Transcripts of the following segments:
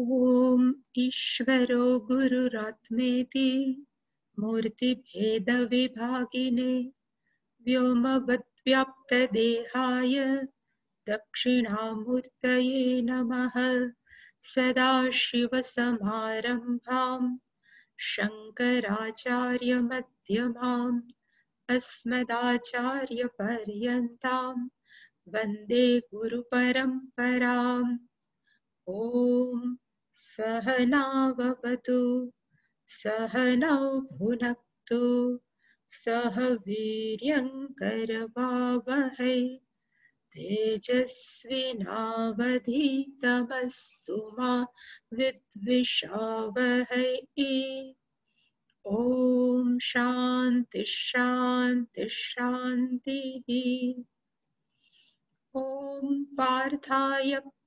ॐ ईश्वरो गुरुरात्मेति मूर्तिभेदविभागिने व्योमवद्व्याप्तदेहाय दक्षिणामूर्तये नमः सदाशिवसमारम्भाम् शङ्कराचार्यमध्यमाम् अस्मदाचार्यपर्यन्ताम् वन्दे गुरुपरम्पराम् ॐ सहनावतु सहनौ भुनक्तु सह वीर्यङ्करवावहै तेजस्विनावधीतमस्तु मा विद्विषावहै ॐ शान्तिः ॐ पार्थाय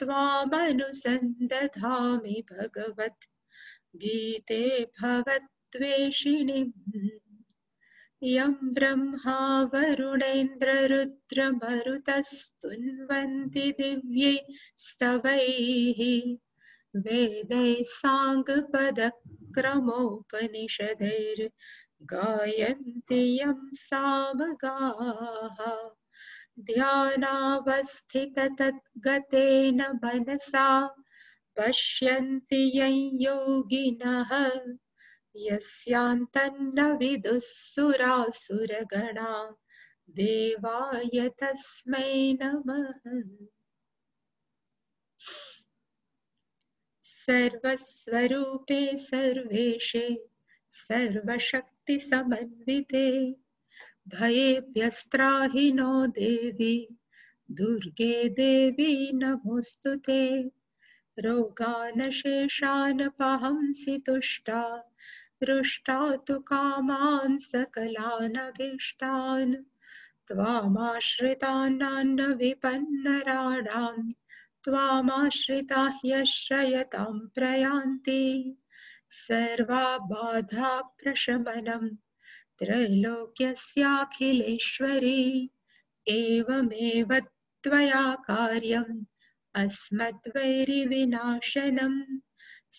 त्वामनुसन्दधामि भगवत् गीते भवद्वेषिणिम् यं ब्रह्मा वरुणेन्द्ररुद्रमरुतस्तुन्वन्ति दिव्यै स्तवैः वेदैः साङ्गपदक्रमोपनिषदैर्गायन्ति यं सामगाः ध्यानावस्थिततद्गतेन मनसा पश्यन्ति यं योगिनः यस्यान्तन्न विदुःसुरासुरगणा देवाय तस्मै नमः सर्वस्वरूपे सर्वेशे सर्वशक्तिसमन्विते भयेभ्यस्त्राहिनो देवी दुर्गे देवी नमोऽस्तु ते रोगानशेषानपहंसि तुष्टा रुष्टा तु कामान् सकलानभीष्टान् त्वामाश्रितान्नान्नविपन्नराणां त्वामाश्रिता ह्यश्रयतां प्रयान्ति सर्वा बाधा प्रशमनम् त्रैलोक्यस्याखिलेश्वरी एवमेव त्वया कार्यम् अस्मद्वैरिविनाशनम्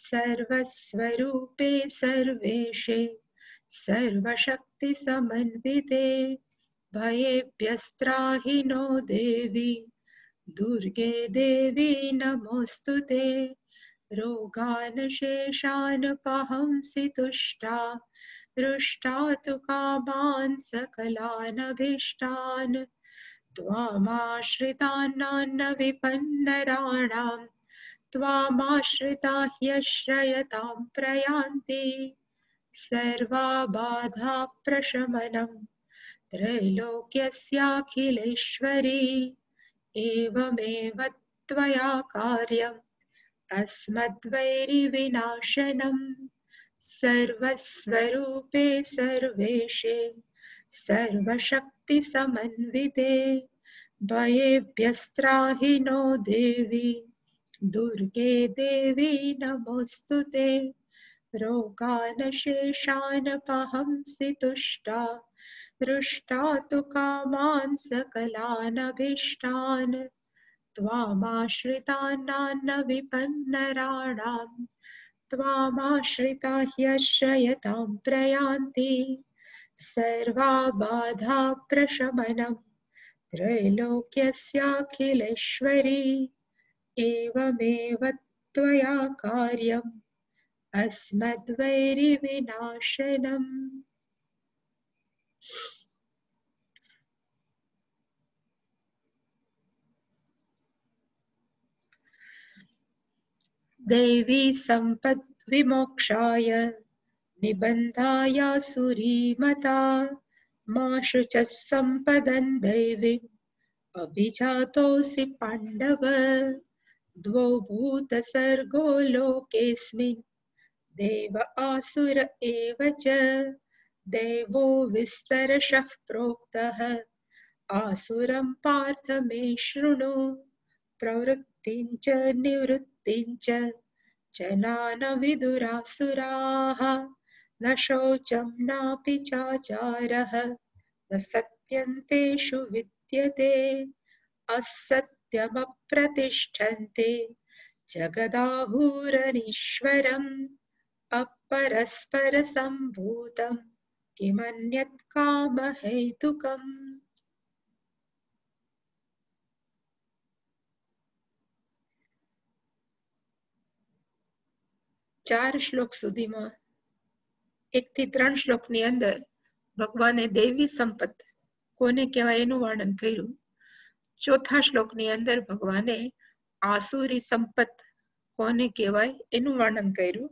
सर्वस्वरूपे सर्वेशे सर्वशक्तिसमन्विते भयेभ्यस्त्राहि नो देवी दुर्गे देवी नमोऽस्तु ते रोगान् शेषान् पहंसि तुष्टा दृष्टा तु कामान् सकलानभीष्टान् त्वामाश्रितान्नान्नविपन्नराणाम् त्वामाश्रिता ह्यश्रयतां प्रयान्ति सर्वा बाधा प्रशमनं त्रैलोक्यस्याखिलेश्वरी एवमेव त्वया कार्यम् अस्मद्वैरिविनाशनम् सर्वस्वरूपे सर्वेशे सर्वशक्तिसमन्विते भयेभ्यस्त्राहि नो देवी दुर्गे देवी नमोऽस्तु ते रोगानशेषानपहंसि तुष्टा हृष्टा तु कामान् सकलानभीष्टान् त्वामाश्रितान्नान्न विपन्नराणाम् त्वामाश्रिता ह्यश्रयतां प्रयान्ति सर्वा बाधा प्रशमनं त्रैलोक्यस्याखिलेश्वरी एवमेव त्वया कार्यम् अस्मद्वैरिविनाशनम् देवी सम्पत् विमोक्षाय निबन्धायासुरीमता माशु च सम्पदन् दैवीम् अभिजातोऽसि पाण्डव द्वौ भूतसर्गो लोकेऽस्मिन् देव आसुर एव च देवो विस्तरशः प्रोक्तः आसुरं पार्थ मे शृणु प्रवृत्तिं च निवृत्तिं च जनानविदुरासुराः न शौचं नापि चाचारः न सत्यन्तेषु विद्यते असत्यमप्रतिष्ठन्ते जगदाहुरनीश्वरम् अपरस्परसम्भूतम् किमन्यत् कामहेतुकम् ચાર શ્લોક સુધીમાં એક થી ત્રણ શ્લોક ની અંદર ભગવાને દૈવી સંપત કોને કહેવાય એનું વર્ણન કર્યું ચોથા શ્લોક ની અંદર ભગવાને આસુરી સંપત કોને કહેવાય એનું વર્ણન કર્યું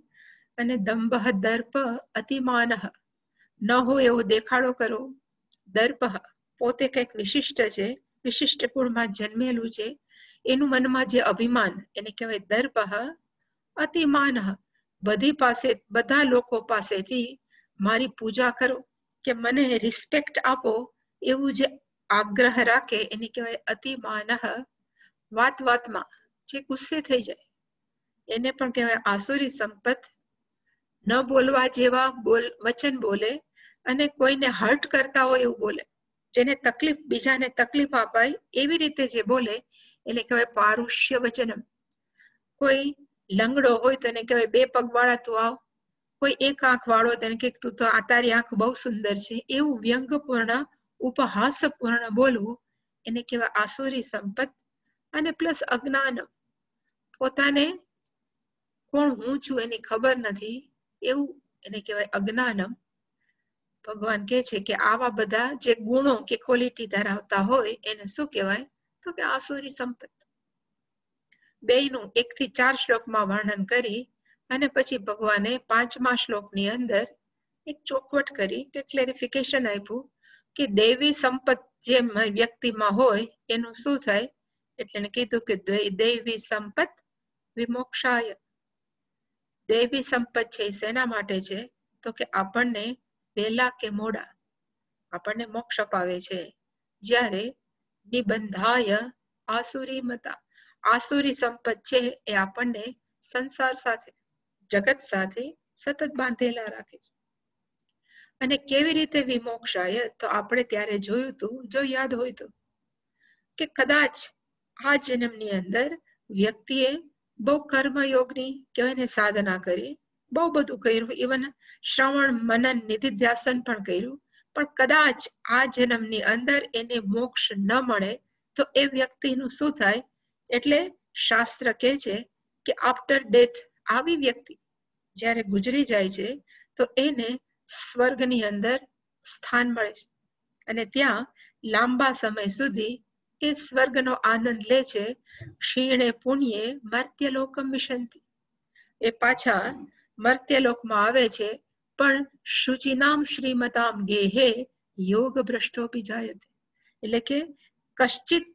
અને દંભ દર્પ અતિમાન ન હોય એવો દેખાડો કરો દર્પ પોતે કંઈક વિશિષ્ટ છે વિશિષ્ટ કુળમાં જન્મેલું છે એનું મનમાં જે અભિમાન એને કહેવાય દર્પ અતિમાન બધી પાસે બધા લોકો પાસેથી મારી પૂજા કરો કે મને રિસ્પેક્ટ આપો એવું જે આગ્રહ રાખે એને કહેવાય અતિ વાત વાતમાં જે ગુસ્સે થઈ જાય એને પણ કહેવાય આસુરી સંપત ન બોલવા જેવા બોલ વચન બોલે અને કોઈને હર્ટ કરતા હોય એવું બોલે જેને તકલીફ બીજાને તકલીફ અપાય એવી રીતે જે બોલે એને કહેવાય પારુષ્ય વચનમ કોઈ લંગડો હોય તો એને કહેવાય બે પગવાળા તું આવ કોઈ એક આંખ વાળો તેને કે તું તો તારી આંખ બહુ સુંદર છે એવું વ્યંગપૂર્ણ ઉપહાસપૂર્ણ બોલવું એને કહેવાય આસુરી સંપત અને પ્લસ અજ્ઞાન પોતાને કોણ હું છું એની ખબર નથી એવું એને કહેવાય અજ્ઞાનમ ભગવાન કહે છે કે આવા બધા જે ગુણો કે ક્વોલિટી ધરાવતા હોય એને શું કહેવાય તો કે આસુરી સંપત્તિ બેયનું એકથી ચાર શ્લોકમાં વર્ણન કરી અને પછી ભગવાને પાંચમા શ્લોકની અંદર એક ચોખવટ કરી કે ક્લેરિફિકેશન આપ્યું કે દેવી સંપત જે વ્યક્તિમાં હોય એનું શું થાય એટલે કીધું કે દૈવી સંપત વિમોક્ષાય દૈવી સંપત છે એ માટે છે તો કે આપણને વેલા કે મોડા આપણને મોક્ષ અપાવે છે જ્યારે નિબંધાય આસુરી મતા આસુરી સંપદ છે એ આપણને સંસાર સાથે જગત સાથે સતત બાંધેલા રાખે છે અને કેવી રીતે વિમોક્ષાય તો આપણે ત્યારે જોયું હતું જો યાદ હોય તો કે કદાચ આ જન્મની અંદર વ્યક્તિએ બહુ કર્મયોગની કહેવાય સાધના કરી બહુ બધું કર્યું ઇવન શ્રવણ મનન નિધિધ્યાસન પણ કર્યું પણ કદાચ આ જન્મની અંદર એને મોક્ષ ન મળે તો એ વ્યક્તિનું શું થાય એટલે શાસ્ત્ર કહે છે કે આફ્ટર ડેથ આવી વ્યક્તિ જ્યારે ગુજરી જાય છે તો એને સ્વર્ગની અંદર સ્થાન મળે છે અને ત્યાં લાંબા સમય સુધી એ સ્વર્ગનો આનંદ લે છે ક્ષીણે પુણ્યે મર્ત્યલોકમ વિશંતિ એ પાછા મર્ત્યલોકમાં આવે છે પણ શુચિનામ શ્રીમતામ ગેહે યોગ ભ્રષ્ટોપી જાયતે એટલે કે કશ્ચિત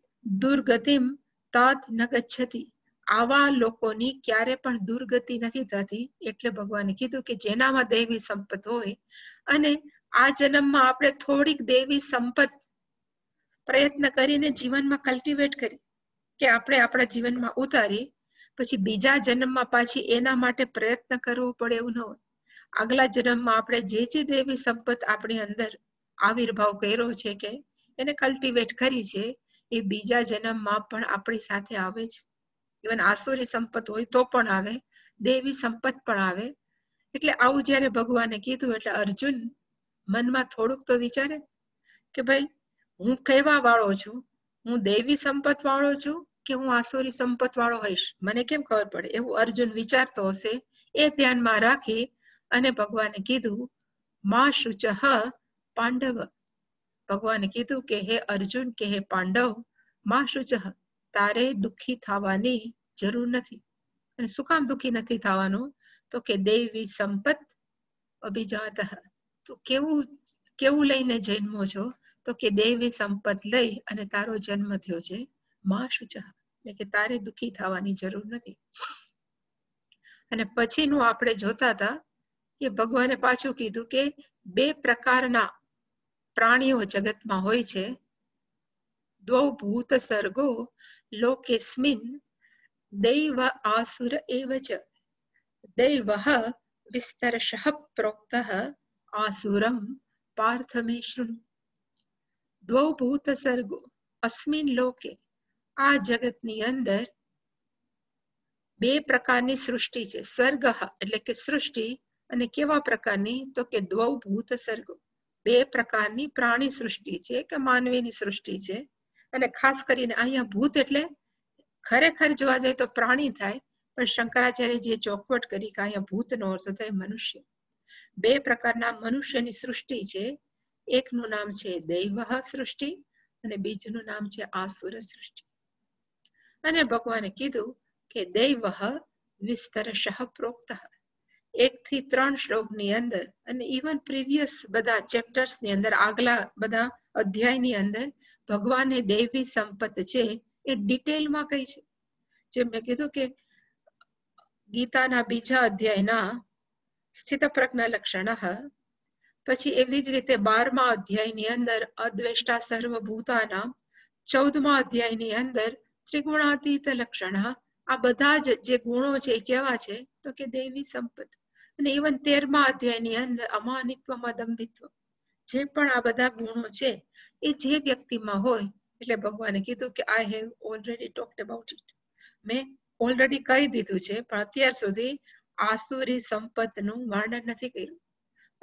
દુર્ગતિમ તદ ન ગચ્છતિ આવા લોકોની ક્યારે પણ દુર્ગતિ નથી થતી એટલે ભગવાને કીધું કે જેનામાં દૈવી સંપત્તિ હોય અને આ જન્મમાં આપણે થોડીક દૈવી સંપત્તિ પ્રયત્ન કરીને જીવનમાં કલ્ટિવેટ કરી કે આપણે આપણા જીવનમાં ઉતારી પછી બીજા જન્મમાં પાછી એના માટે પ્રયત્ન કરવો પડે એવું ન હોય આગલા જન્મમાં આપણે જે જે દૈવી સંપત આપણી અંદર આવિર્ભાવ કર્યો છે કે એને કલ્ટિવેટ કરી છે એ બીજા જન્મમાં પણ આપણી સાથે આવે છે ઇવન આસુરી સંપત્તિ હોય તો પણ આવે દેવી સંપત્તિ પણ આવે એટલે આવું જયારે ભગવાને કીધું એટલે અર્જુન મનમાં થોડુંક તો વિચારે કે ભાઈ હું કેવા વાળો છું હું દેવી સંપત વાળો છું કે હું આસુરી સંપત વાળો હોઈશ મને કેમ ખબર પડે એવું અર્જુન વિચારતો હશે એ ધ્યાનમાં રાખી અને ભગવાને કીધું મા શુચહ પાંડવ ભગવાને કીધું કે હે અર્જુન કે હે પાંડવ માં શુચહ તારે દુઃખી થવાની જરૂર નથી અને શું કામ દુઃખી નથી થવાનું તો કે દેવી સંપત અભિજાત તો કેવું કેવું લઈને જન્મો છો તો કે દેવી સંપત લઈ અને તારો જન્મ થયો છે માં શુચહ એટલે કે તારે દુઃખી થવાની જરૂર નથી અને પછીનું આપણે જોતા હતા કે ભગવાને પાછું કીધું કે બે પ્રકારના પ્રાણીઓ જગતમાં હોય છે દ્વભૂત સર્ગો લોકેસ્મિન દૈવ આસુર એવ ચ દૈવ વિસ્તરશ પ્રોક્ત આસુરમ પાર્થ મે શૃણુ દ્વભૂત સર્ગો અસ્મિન લોકે આ જગતની અંદર બે પ્રકારની સૃષ્ટિ છે સર્ગ એટલે કે સૃષ્ટિ અને કેવા પ્રકારની તો કે દ્વભૂત સર્ગો બે પ્રકારની પ્રાણી સૃષ્ટિ છે કે માનવીની સૃષ્ટિ છે અને ખાસ કરીને અહીંયા ભૂત એટલે ખરેખર જોવા જાય તો પ્રાણી થાય પણ શંકરાચાર્ય જે ચોખવટ કરી કે અહીંયા ભૂતનો અર્થ થાય મનુષ્ય બે પ્રકારના મનુષ્યની સૃષ્ટિ છે એકનું નામ છે દૈવ સૃષ્ટિ અને બીજનું નામ છે આસુર સૃષ્ટિ અને ભગવાને કીધું કે દૈવ વિસ્તરશઃ પ્રોક્ત એક થી ત્રણ શ્લોકની અંદર અને ઇવન પ્રીવિયસ બધા ચેપ્ટર્સની અંદર આગલા બધા અધ્યાયની અંદર ભગવાને દૈવી સંપત છે એ ડિટેલમાં કહી છે જેમ મેં કીધું કે ગીતાના બીજા અધ્યાયના સ્થિત પ્રજ્ઞા લક્ષણ પછી એવી જ રીતે બારમા અધ્યાયની અંદર અદ્વેષ્ટા સર્વભૂતાના ચૌદમા અધ્યાયની અંદર ત્રિગુણાતીત લક્ષણ આ બધા જ જે ગુણો છે એ કેવા છે તો કે દેવી સંપત્તિ અને ઇવન તેરમા અધ્યાયની અંદર અમાનિત્વમાં દંભિત્વ જે પણ આ બધા ગુણો છે એ જે વ્યક્તિમાં હોય એટલે ભગવાને કીધું કે I have already talked about it મેં ઓલરેડી કહી દીધું છે પણ અત્યાર સુધી આસુરી સંપત્તિનું વર્ણન નથી કર્યું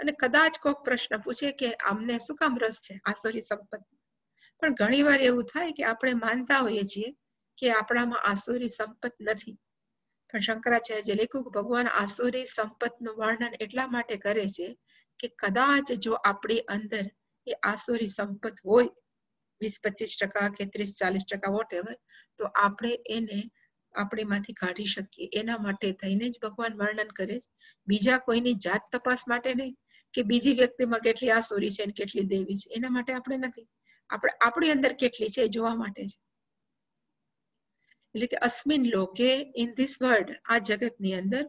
અને કદાચ કોઈક પ્રશ્ન પૂછે કે આમને શું કામ રસ છે આસુરી સંપત્ત પણ ઘણી વાર એવું થાય કે આપણે માનતા હોઈએ છીએ કે આપણામાં આસુરી સંપત્ત નથી પણ શંકરાચાર્ય લેખક ભગવાન આસુરી સંપત્તિનું વર્ણન એટલા માટે કરે છે કે કદાચ જો આપણી અંદર એ આસુરી સંપત હોય વીસ પચીસ ટકા કે ત્રીસ ચાલીસ ટકા વોટ તો આપણે એને આપણે માંથી કાઢી શકીએ એના માટે થઈને જ ભગવાન વર્ણન કરે છે બીજા કોઈની જાત તપાસ માટે નહીં કે બીજી વ્યક્તિમાં કેટલી આસુરી છે કેટલી દેવી છે એના માટે આપણે નથી આપણે આપણી અંદર કેટલી છે એ જોવા માટે છે એટલે કે અસ્મિન લોકે ઇન ધીસ વર્લ્ડ આ જગતની અંદર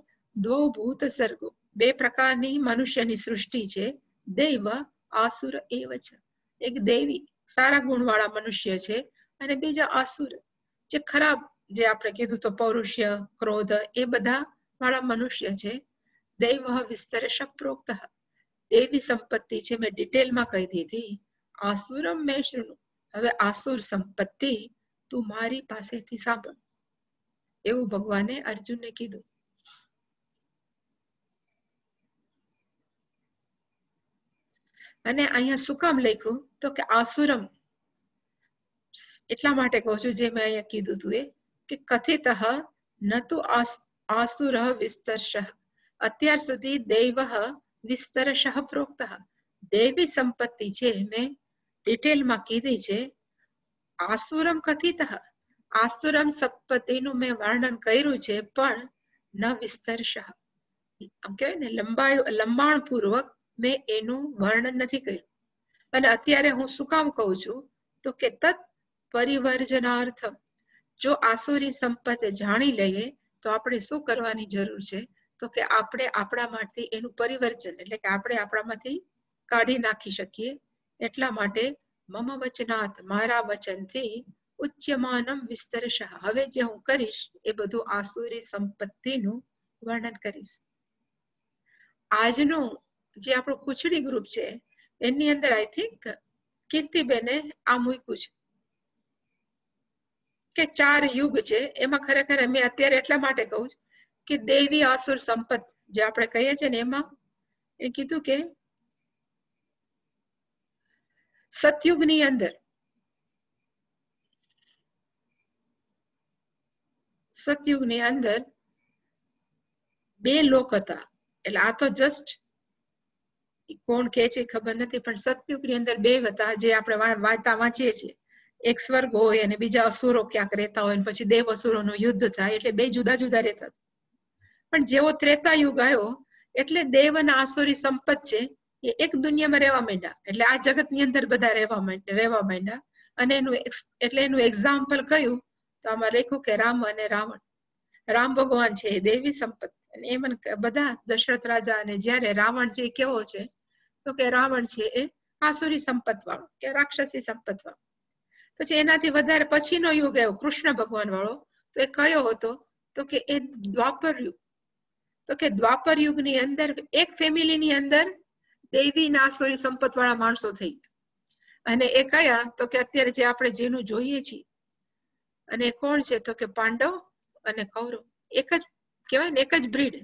દ્વભૂત સર્ગો બે પ્રકારની મનુષ્યની સૃષ્ટિ છે દૈવ આસુર એવ છે એક દેવી સારા ગુણવાળા મનુષ્ય છે અને બીજા આસુર જે ખરાબ જે આપણે કીધું તો પૌરુષ્ય ક્રોધ એ બધા વાળા મનુષ્ય છે દૈવ વિસ્તરે શપ્રોક્ત દેવી સંપત્તિ છે મેં ડિટેલમાં કહી દીધી આસુરમ મેં હવે આસુર સંપત્તિ તું મારી પાસેથી સાંભળ એવું ભગવાને અર્જુનને કીધું અને અહીંયા શું કામ લખ્યું તો કે આસુરમ એટલા માટે કહું છું જે મેં અહીંયા કીધું તું એ કે કથિત ન તો આસુર વિસ્તરશ અત્યાર સુધી દૈવ વિસ્તરશ પ્રોક્ત દૈવી સંપત્તિ જે મેં ડિટેલમાં કીધી છે આસુરમ કથિત આસુરમ સત્પતિનું મેં વર્ણન કર્યું છે પણ ન વિસ્તરશ આમ કહેવાય ને લંબાયું લંબાણ પૂર્વક મેં એનું વર્ણન નથી કર્યું અને અત્યારે હું શું કામ કહું છું તો કે તત્ પરિવર્જનાર્થ જો આસુરી સંપત્તિ જાણી લઈએ તો આપણે શું કરવાની જરૂર છે તો કે આપણે આપણામાંથી એનું પરિવર્જન એટલે કે આપણે આપણામાંથી કાઢી નાખી શકીએ એટલા માટે મમ વચનાત મારા વચનથી ઉચ્યમાનમ વિસ્તરશ હવે જે હું કરીશ એ બધું આસુરી સંપત્તિનું વર્ણન કરીશ આજનું જે આપણું કુછડી ગ્રુપ છે એની અંદર આઈ થિંક કીર્તિબેને આ મૂક્યું છે કે ચાર યુગ છે એમાં ખરેખર અમે અત્યારે એટલા માટે કહું છું કે દેવી આસુર સંપત જે આપણે કહીએ છીએ ને એમાં એ કીધું કે સતયુગની અંદર સતયુગની અંદર બે લોક હતા એટલે આ તો જસ્ટ કોણ કે છે ખબર નથી પણ સતયુગની અંદર બે હતા જે આપણે વાર્તા વાંચીએ છીએ એક સ્વર્ગ હોય અને બીજા અસુરો ક્યાંક રહેતા હોય પછી દેવ અસુરોનું યુદ્ધ થાય એટલે બે જુદા જુદા રહેતા પણ જેવો ત્રેતા યુગ આવ્યો એટલે દેવ અને આસુરી સંપત છે એ એક દુનિયામાં રહેવા માંડ્યા એટલે આ જગતની અંદર બધા રહેવા રહેવા માંડ્યા અને એનું એટલે એનું એક્ઝામ્પલ કયું તો આમાં લખ્યું કે રામ અને રાવણ રામ ભગવાન છે દેવી સંપત્તિ અને એમ બધા દશરથ રાજા અને જયારે રાવણ છે કેવો છે તો કે રાવણ છે એ આસુરી સંપત્ત વાળો કે રાક્ષસી સંપત વાળો પછી એનાથી વધારે પછીનો યુગ આવ્યો કૃષ્ણ ભગવાન વાળો તો એ કયો હતો તો કે એ દ્વાપર યુગ તો કે દ્વાપર યુગ ની અંદર એક ફેમિલી ની અંદર દૈવી નાસોઈ સંપત વાળા માણસો થઈ અને એ કયા તો કે અત્યારે જે આપણે જેનું જોઈએ છીએ અને કોણ છે તો કે પાંડવ અને કૌરવ એક જ કહેવાય ને એક જ બ્રીડ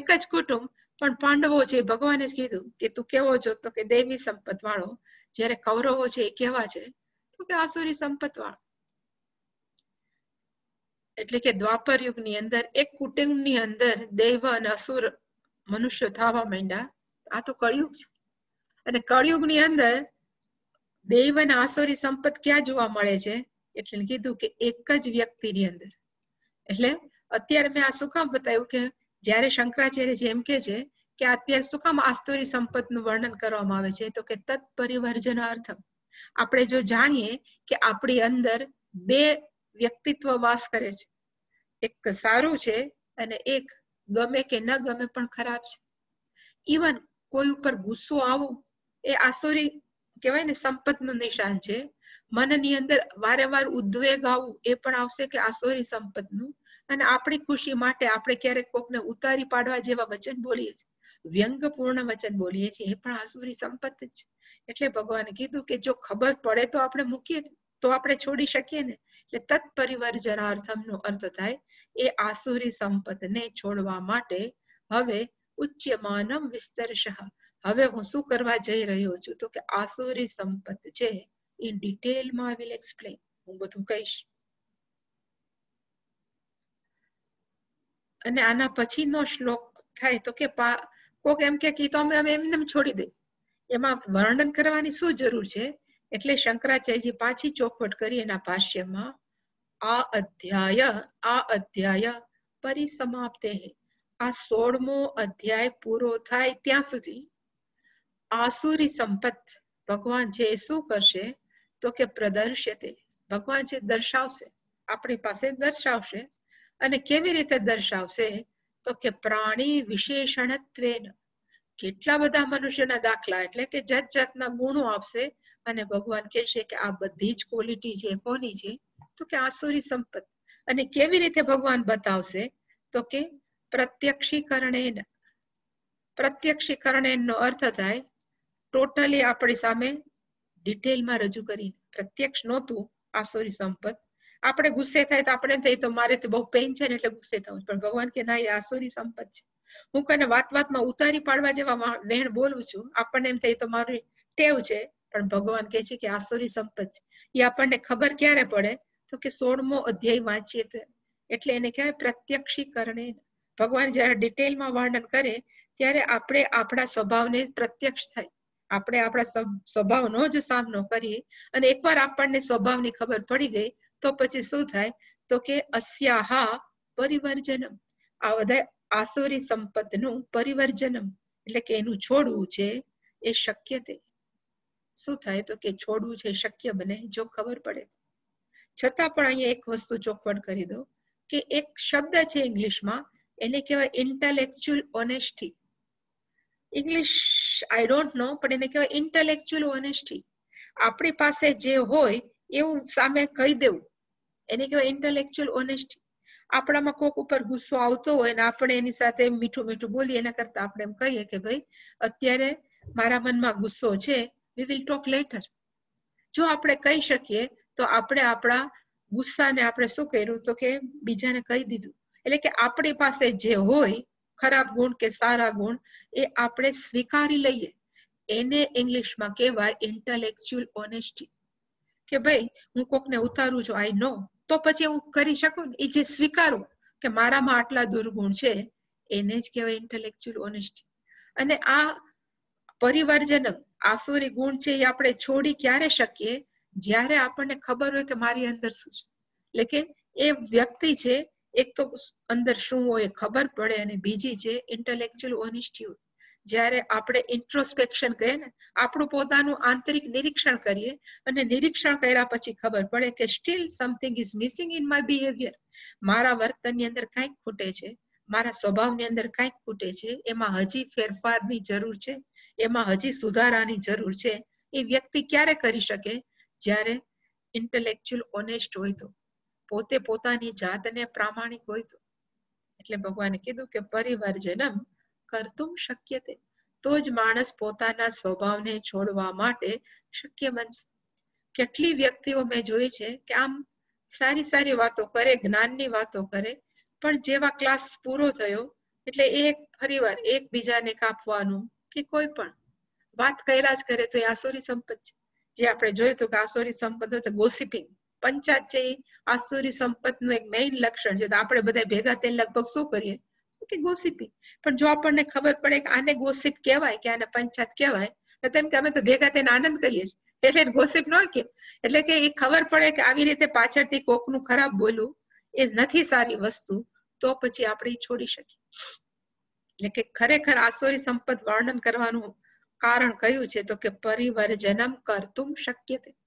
એક જ કુટુંબ પણ પાંડવો છે ભગવાને જ કીધું કે તું કેવો છો તો કે દૈવી સંપત વાળો જયારે કૌરવો છે એ કેવા છે તો કે આસુરી સંપત વાળો એટલે કે દ્વાપર યુગની અંદર એક કુટુંબની અંદર દૈવ અને અસુર મનુષ્ય થવા માંડ્યા આ તો કળિયુગ છે અને કળિયુગની અંદર દૈવ અને આસુરી સંપત ક્યાં જોવા મળે છે એટલે કીધું કે એક જ વ્યક્તિની અંદર એટલે અત્યારે મેં આ સુખામ બતાવ્યું કે જ્યારે શંકરાચાર્ય જેમ કે છે કે અત્યારે સુખામ આસ્તુરી સંપત્તિનું વર્ણન કરવામાં આવે છે તો કે તત્પરિવર્જન અર્થ આપણે જો જાણીએ કે આપણી અંદર બે વ્યક્તિત્વ વાસ કરે છે એક સારું છે અને એક ગમે કે ન ગમે પણ ખરાબ છે ઇવન કોઈ ઉપર ગુસ્સો આવો એ આસુરી કહેવાય ને સંપત્તિનું નિશાન છે મનની અંદર વારંવાર ઉદ્વેગ આવું એ પણ આવશે કે આસુરી સંપત્તિનું અને આપણી ખુશી માટે આપણે ક્યારેક કોકને ઉતારી પાડવા જેવા વચન બોલીએ છીએ વ્યંગપૂર્ણ વચન બોલીએ છીએ એ પણ આસુરી સંપત્તિ છે એટલે ભગવાને કીધું કે જો ખબર પડે તો આપણે મૂકીએ તો આપણે છોડી શકીએ ને એટલે તત્પરિવાર જનાર્થમ નો અર્થ થાય એ આસુરી સંપત ને છોડવા માટે હવે ઉચ્ચમાનમ વિસ્તરશઃ હવે હું શું કરવા જઈ રહ્યો છું તો કે આસુરી સંપત્ત છે ઇન ડિટેલમાં આઈ વિલ એક્સપ્લેન હું બધું કહીશ અને આના પછીનો શ્લોક થાય તો કે કોક એમ કે તો અમે અમે એમને છોડી દે એમાં વર્ણન કરવાની શું જરૂર છે એટલે શંકરાચાર્યજી પાછી ચોખવટ કરી એના ભાષ્યમાં આ અધ્યાય આ અધ્યાય પરિસમાપ્તે હે આ સોળમો અધ્યાય પૂરો થાય ત્યાં સુધી આસુરી સંપત ભગવાન જે શું કરશે તો કે પ્રદર્શ્ય ભગવાન જે દર્શાવશે આપણી પાસે દર્શાવશે અને કેવી રીતે દર્શાવશે તો કે પ્રાણી વિશેષણત્વેન કેટલા બધા મનુષ્યના દાખલા એટલે કે જાત જાતના ગુણો આપશે અને ભગવાન કહેશે કે આ બધી જ ક્વોલિટી છે કોની છે તો કે આસુરી સંપત્તિ અને કેવી રીતે ભગવાન બતાવશે તો કે પ્રત્યક્ષીકરણેન પ્રત્યક્ષીકરણેનનો અર્થ થાય ટોટલી આપણી સામે ડિટેલમાં રજૂ કરીને પ્રત્યક્ષ નહોતું આસુરી સંપત્ત આપણે ગુસ્સે થાય તો આપણે થઈ તો મારે તો બહુ પેન છે ને એટલે ગુસ્સે થવું પણ ભગવાન કે ના એ આસુરી સંપત્ત છે હું કને વાત વાતમાં ઉતારી પાડવા જેવા વેણ બોલું છું આપણને એમ થઈ તો મારી ટેવ છે પણ ભગવાન કહે છે કે આસુરી સંપત છે એ આપણને ખબર ક્યારે પડે તો કે સોળમો અધ્યાય વાંચીએ તો એટલે એને કહેવાય પ્રત્યક્ષીકરણે ભગવાન જ્યારે ડિટેલમાં વર્ણન કરે ત્યારે આપણે આપણા સ્વભાવને પ્રત્યક્ષ થાય આપણે આપણા સ્વભાવનો જ સામનો કરીએ અને એકવાર આપણને સ્વભાવની ખબર પડી ગઈ તો પછી શું થાય તો કે અસ્યાહા પરિવર્જનમ આ બધા આસુરી સંપત્તિનું પરિવર્જનમ એટલે કે એનું છોડવું છે એ શક્ય તે શું થાય તો કે છોડવું છે શક્ય બને જો ખબર પડે છતાં પણ અહીંયા એક વસ્તુ ચોખવટ કરી દો કે એક શબ્દ છે ઇંગ્લિશમાં એને કહેવાય intellectual honesty English I don't know પણ એને કહેવાય ઇન્ટેલેક્ચ્યુઅલ ઓનેસ્ટી આપણી પાસે જે હોય એવું સામે કહી દેવું એને કહેવાય ઇન્ટેલેક્ચ્યુઅલ ઓનેસ્ટી આપણામાં કોક ઉપર ગુસ્સો આવતો હોય ને આપણે એની સાથે મીઠું મીઠું બોલીએ એના કરતા આપણે એમ કહીએ કે ભાઈ અત્યારે મારા મનમાં ગુસ્સો છે વી વિલ ટોક લેટર જો આપણે કહી શકીએ તો આપણે આપણા ગુસ્સાને આપણે શું કર્યું તો કે બીજાને કહી દીધું એટલે કે આપણી પાસે જે હોય ખરાબ ગુણ કે સારા ગુણ એ આપણે સ્વીકારી લઈએ એને ઇંગ્લિશમાં કહેવાય ઇન્ટેલેક્ચ્યુઅલ ઓનેસ્ટી કે ભાઈ હું કોકને ઉતારું છું આઈ નો તો પછી હું કરી શકું ને એ જે સ્વીકારું કે મારામાં આટલા દુર્ગુણ છે એને જ કહેવાય ઇન્ટેલેક્ચ્યુઅલ ઓનેસ્ટી અને આ પરિવારજન આસુરી ગુણ છે એ આપણે છોડી ક્યારે શકીએ જ્યારે આપણને ખબર હોય કે મારી અંદર શું છે એટલે કે એ વ્યક્તિ છે એક તો અંદર શું હોય ખબર પડે અને બીજી છે ઇન્ટેલેક્ચ્યુઅલ ઓનેસ્ટી જ્યારે આપણે ઇન્ટ્રોસ્પેક્શન કહીએ ને આપણું પોતાનું આંતરિક નિરીક્ષણ કરીએ અને નિરીક્ષણ કર્યા પછી ખબર પડે કે still something is missing in my behaviour મારા વર્તનની અંદર કાંઈક ખૂટે છે મારા સ્વભાવની અંદર કાંઈક ખૂટે છે એમાં હજી ફેરફારની જરૂર છે એમાં હજી સુધારાની જરૂર છે એ વ્યક્તિ ક્યારે કરી શકે જ્યારે ઇન્ટેલેક્ચ્યુઅલ ઓનેસ્ટ હોય તો પોતે પોતાની જાતને પ્રામાણિક હોય એટલે ભગવાને કીધું કે પરિવર્જનમ કરતું શક્ય તે તો જ માણસ પોતાના સ્વભાવને છોડવા માટે શક્ય બનશે કેટલી વ્યક્તિઓ મેં જોઈ છે કે આમ સારી સારી વાતો કરે જ્ઞાનની વાતો કરે પણ જેવા ક્લાસ પૂરો થયો એટલે એક ફરીવાર એકબીજાને કાપવાનું કે કોઈ પણ વાત કર્યા જ કરે તો એ આસોરી સંપત્તિ જે આપણે જોયું તો કે આસોરી સંપત્તિ તો ગોસિપિંગ પંચાત છે એ આસુરી નું એક મેઇન લક્ષણ છે તો આપણે બધા ભેગા થઈને લગભગ શું કરીએ કે ગોસિપી પણ જો આપણને ખબર પડે કે આને ગોસિપ કહેવાય કે આને પંચાત કહેવાય એટલે કે અમે તો ભેગા થઈને આનંદ કરીએ છીએ એટલે ગોસિપ ન કે એટલે કે એ ખબર પડે કે આવી રીતે પાછળથી કોકનું ખરાબ બોલવું એ નથી સારી વસ્તુ તો પછી આપણે છોડી શકીએ એટલે કે ખરેખર આસોરી સંપદ વર્ણન કરવાનું કારણ કયું છે તો કે પરિવર્જનમ કરતું શક્ય તે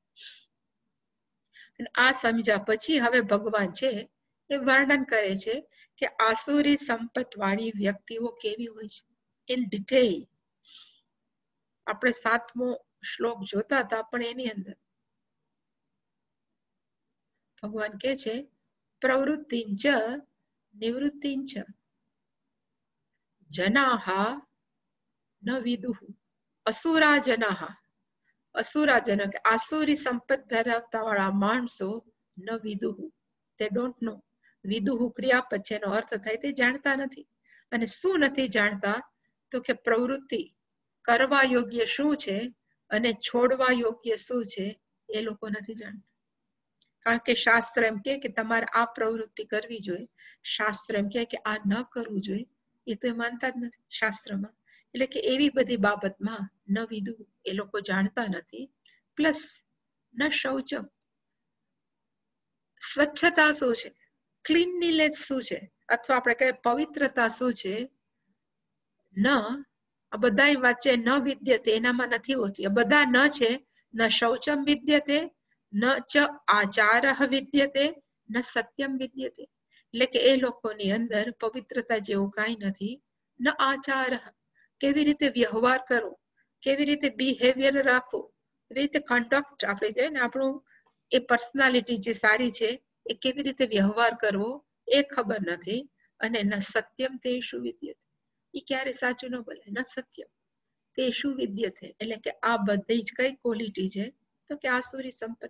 આ સમજ્યા પછી હવે ભગવાન છે એ વર્ણન કરે છે કે આસુરી સંપત વાળી વ્યક્તિઓ કેવી હોય છે ઇન ડિટેલ આપણે સાતમો શ્લોક જોતા હતા પણ એની અંદર ભગવાન કે છે પ્રવૃત્તિંચ નિવૃત્તિંચ જનાહ ન વિદુહ અસુરા જનાહા અસુરાજનક આસુરી સંપત્તિ ધરાવતા વાળા માણસો ન વિદુહુ તે ડોન્ટ નો વિદુહુ ક્રિયા પછીનો અર્થ થાય તે જાણતા નથી અને શું નથી જાણતા તો કે પ્રવૃત્તિ કરવા યોગ્ય શું છે અને છોડવા યોગ્ય શું છે એ લોકો નથી જાણતા કારણ કે શાસ્ત્ર એમ કે કે તમારે આ પ્રવૃત્તિ કરવી જોઈએ શાસ્ત્ર એમ કે આ ન કરવું જોઈએ એ તો એ માનતા જ નથી શાસ્ત્રમાં એટલે કે એવી બધી બાબતમાં ન વિદુ એ લોકો જાણતા નથી પ્લસ ન શૌચમ સ્વચ્છતા શું છે ક્લીનલીનેસ શું છે અથવા આપણે કહીએ પવિત્રતા શું છે ન આ બધા વચ્ચે ન વિદ્યતે એનામાં નથી હોતી બધા ન છે ન શૌચમ વિદ્યતે ન ચ આચાર વિદ્યતે ન સત્યમ વિદ્યતે એટલે કે એ લોકોની અંદર પવિત્રતા જેવું કાંઈ નથી ન આચાર કેવી રીતે વ્યવહાર કરવો કેવી રીતે બિહેવિયર રાખવું એવી રીતે કન્ડક્ટ આપણે કહીએ ને આપણું એ પર્સનાલિટી જે સારી છે એ કેવી રીતે વ્યવહાર કરવો એ ખબર નથી અને ન સત્યમ તે શું વિદ્યતે એ ક્યારે સાચું ન બોલે ન સત્યમ તે શું વિદ્યતે એટલે કે આ બધી જ કઈ ક્વોલિટી છે તો કે આસુરી સંપત્તિ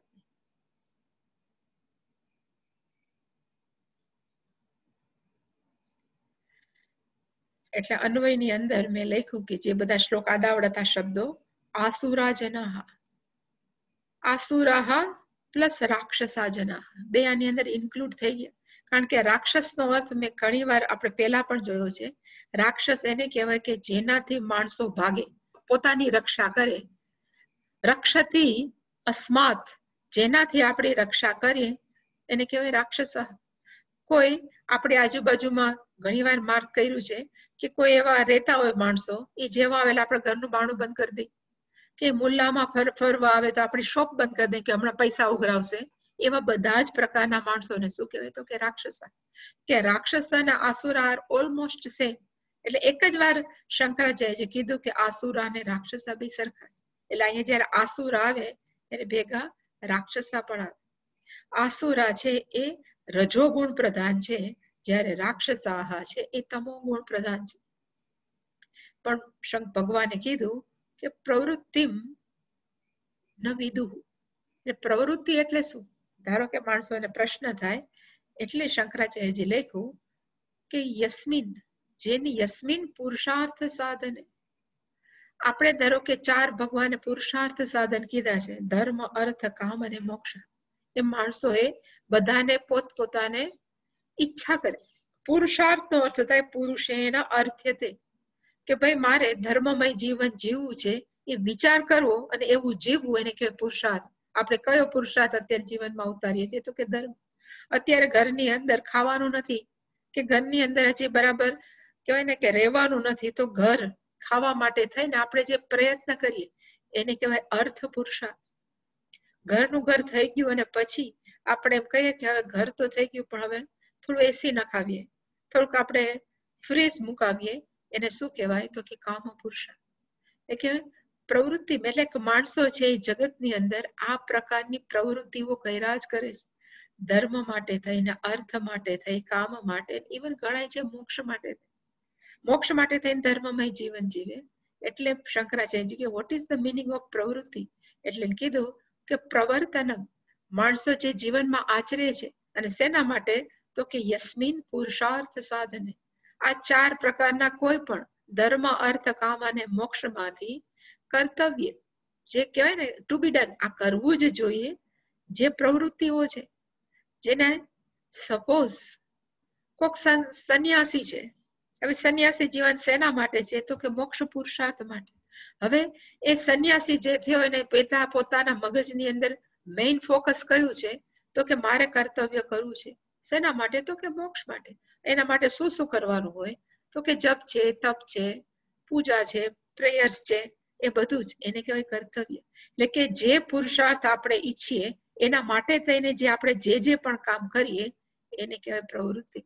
એટલે અન્વયની અંદર મેં લખ્યું કે જે બધા શ્લોક આડાવડતા શબ્દો આસુરા જનાહ આસુરાહ પ્લસ રાક્ષસા જનાહ બે આની અંદર ઇન્ક્લુડ થઈ ગયા કારણ કે રાક્ષસનો અર્થ મેં ઘણી વાર આપણે પહેલા પણ જોયો છે રાક્ષસ એને કહેવાય કે જેનાથી માણસો ભાગે પોતાની રક્ષા કરે રક્ષતી અસ્માત જેનાથી આપણે રક્ષા કરીએ એને કહેવાય રાક્ષસ કોઈ આપણે આજુબાજુમાં ઘણી વાર માર્ગ કર્યું છે કે કોઈ એવા રહેતા હોય માણસો એ જેવા આવેલા આપણે ઘરનું બાણું બંધ કરી દે કે મુલ્લામાં ફરવા આવે તો આપણી શોપ બંધ કરી દે કે હમણાં પૈસા ઉઘરાવશે એવા બધા જ પ્રકારના માણસોને શું કહેવાય તો કે રાક્ષસા કે રાક્ષસ અને આર ઓલમોસ્ટ સેમ એટલે એક જ વાર શંકરાચાર્યજી કીધું કે આસુરા અને રાક્ષસા બી સરખા છે એટલે અહીંયા જયારે આસુર આવે ત્યારે ભેગા રાક્ષસા પણ આવે આસુરા છે એ રજોગુણ પ્રધાન છે જ્યારે રાક્ષસાહા છે એ તમો ગુણ પ્રધાન છે પણ શંક ભગવાને કીધું કે પ્રવૃત્તિમ ન વિદુ પ્રવૃત્તિ એટલે શું ધારો કે માણસોને પ્રશ્ન થાય એટલે શંકરાચાર્યજી લખ્યું કે યસ્મિન જેની યસ્મિન પુરુષાર્થ સાધને આપણે ધારો કે ચાર ભગવાને પુરુષાર્થ સાધન કીધા છે ધર્મ અર્થ કામ અને મોક્ષ એ માણસોએ બધાને પોતપોતાને ઈચ્છા કરે પુરુષાર્થનો અર્થ થાય પુરુષ અર્થ્યતે કે ભાઈ મારે ધર્મમય જીવન જીવવું છે એ વિચાર કરવો અને એવું જીવવું એને કહેવાય પુરુષાર્થ આપણે કયો પુરુષાર્થ અત્યારે જીવનમાં ઉતારીએ છીએ તો કે ધર્મ અત્યારે ઘરની અંદર ખાવાનું નથી કે ઘરની અંદર હજી બરાબર કહેવાય ને કે રહેવાનું નથી તો ઘર ખાવા માટે થઈને આપણે જે પ્રયત્ન કરીએ એને કહેવાય અર્થ પુરુષાર્થ ઘરનું ઘર થઈ ગયું અને પછી આપણે એમ કહીએ કે હવે ઘર તો થઈ ગયું પણ હવે થોડું એસી નખાવીએ થોડુંક આપણે ફ્રેશ મુકાવીએ એને શું કહેવાય તો કે કામ પુરુષા એટલે કે પ્રવૃત્તિ એટલે કે માણસો છે એ જગતની અંદર આ પ્રકારની પ્રવૃત્તિઓ કર્યા કરે છે ધર્મ માટે થઈને અર્થ માટે થઈ કામ માટે ઇવન ગણાય છે મોક્ષ માટે મોક્ષ માટે થઈને ધર્મમય જીવન જીવે એટલે શંકરાચાર્યજી કે what is the meaning of પ્રવૃત્તિ એટલે કીધું કે પ્રવર્તન માણસો જે જીવનમાં આચરે છે અને શેના માટે તો કે યસ્મિન પુરુષાર્થ સાધને આ ચાર પ્રકારના કોઈ પણ ધર્મ અર્થ કામ અને મોક્ષમાંથી કર્તવ્ય જે કહેવાય ને ટુ બી ડન આ કરવું જ જોઈએ જે પ્રવૃત્તિઓ છે જેને સપોઝ કોક સંન્યાસી છે હવે સંન્યાસી જીવન શેના માટે છે તો કે મોક્ષ પુરુષાર્થ માટે હવે એ સંન્યાસી જે થયો એને પેતા પોતાના મગજની અંદર મેઇન ફોકસ કયું છે તો કે મારે કર્તવ્ય કરવું છે શેના માટે તો કે મોક્ષ માટે એના માટે શું શું કરવાનું હોય તો કે જપ છે તપ છે પૂજા છે પ્રેયર્સ છે એ બધું જ એને કહેવાય કર્તવ્ય એટલે કે જે પુરુષાર્થ આપણે ઈચ્છીએ એના માટે થઈને જે આપણે જે જે પણ કામ કરીએ એને કહેવાય પ્રવૃત્તિ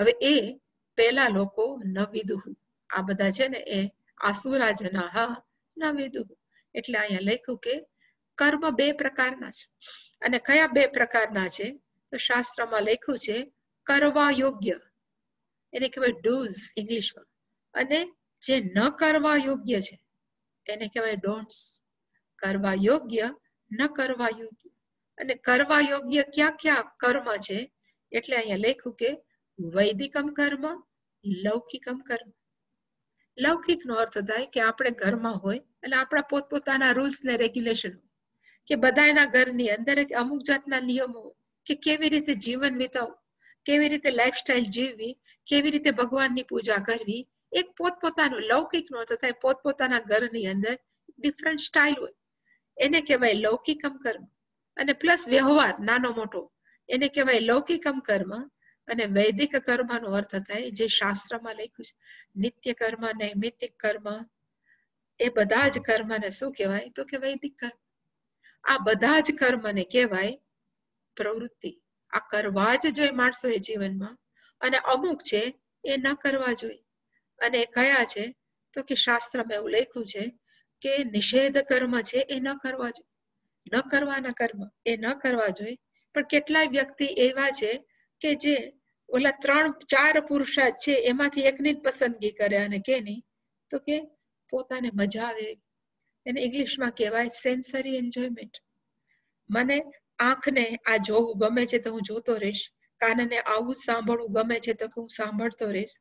હવે એ પેલા લોકો નવિદુહ આ બધા છે ને એ આસુરાજનાહ નવિદુહ એટલે અહીંયા લખ્યું કે કર્મ બે પ્રકારના છે અને કયા બે પ્રકારના છે તો શાસ્ત્રમાં લખ્યું છે કરવા યોગ્ય એને કહેવાય ડૂઝ ઇંગ્લિશમાં અને જે ન કરવા યોગ્ય છે એને કહેવાય ડોન્ટ્સ કરવા યોગ્ય ન કરવા યોગ્ય અને કરવા યોગ્ય ક્યાં ક્યાં કર્મ છે એટલે અહીંયા લેખું કે વૈદિકમ કર્મ લૌકિકમ કર્મ લૌકિક નો અર્થ થાય કે આપણે ઘરમાં હોય અને આપણા પોતપોતાના રૂલ્સ ને રેગ્યુલેશન કે બધા એના ઘરની અંદર અમુક જાતના નિયમો કે કેવી રીતે જીવન વિતાવવું કેવી રીતે લાઈફસ્ટાઈલ જીવવી કેવી રીતે ભગવાનની પૂજા કરવી એક પોતપોતાનું લૌકિક નો તથા પોતપોતાના ઘરની અંદર ડિફરન્ટ સ્ટાઇલ હોય એને કહેવાય લૌકિકમ કર્મ અને પ્લસ વ્યવહાર નાનો મોટો એને કહેવાય લૌકિકમ કર્મ અને વૈદિક કર્મનો અર્થ થાય જે શાસ્ત્રમાં લખ્યું છે નિત્ય કર્મ નૈમિત્તિક કર્મ એ બધા જ કર્મને શું કહેવાય તો કે વૈદિક કર્મ આ બધા જ કર્મને કહેવાય પ્રવૃત્તિ આ કરવા જ જોઈએ માણસોએ જીવનમાં અને અમુક છે એ ન કરવા જોઈએ અને કયા છે તો કે શાસ્ત્રમાં એવું લખ્યું છે કે નિષેધ કર્મ છે એ ન કરવા જોઈએ ન કરવાના કર્મ એ ન કરવા જોઈએ પણ કેટલાય વ્યક્તિ એવા છે કે જે ઓલા ત્રણ ચાર પુરુષાર્થ છે એમાંથી એકની જ પસંદગી કરે અને કે નહીં તો કે પોતાને મજા આવે એને ઇંગ્લિશમાં કહેવાય સેન્સરી એન્જોયમેન્ટ મને આંખને આ જોવું ગમે છે તો હું જોતો રહીશ કાનને આવું સાંભળવું ગમે છે તો હું સાંભળતો રહીશ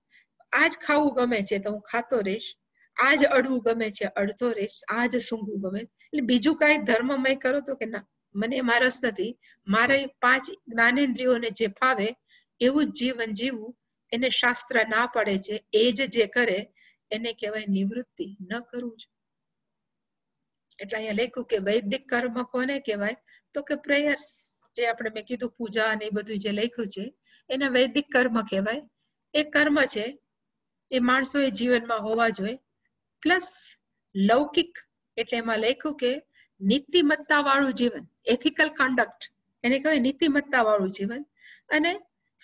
આજ ખાવું ગમે છે તો હું ખાતો રહીશ આજ અડવું ગમે છે અડતો રહીશ આજ સૂંઘવું ગમે એટલે બીજું કાંઈ ધર્મમય કરો તો કે ના મને એમાં રસ નથી મારે પાંચ જ્ઞાનેન્દ્રિયોને જે ફાવે એવું જીવન જીવવું એને શાસ્ત્ર ના પડે છે એ જ જે કરે એને કહેવાય નિવૃત્તિ ન કરવું જોઈએ એટલે અહીંયા લેખું કે વૈદિક કર્મ કોને કહેવાય તો કે પ્રેયર્સ જે આપણે મેં કીધું પૂજા અને એ બધું જે લખ્યું છે એને વૈદિક કર્મ કહેવાય એ કર્મ છે એ માણસો એ જીવનમાં હોવા જોઈએ પ્લસ લૌકિક એટલે એમાં લખ્યું કે નીતિમત્તા વાળું જીવન એથિકલ કન્ડક્ટ એને કહેવાય નીતિમત્તા વાળું જીવન અને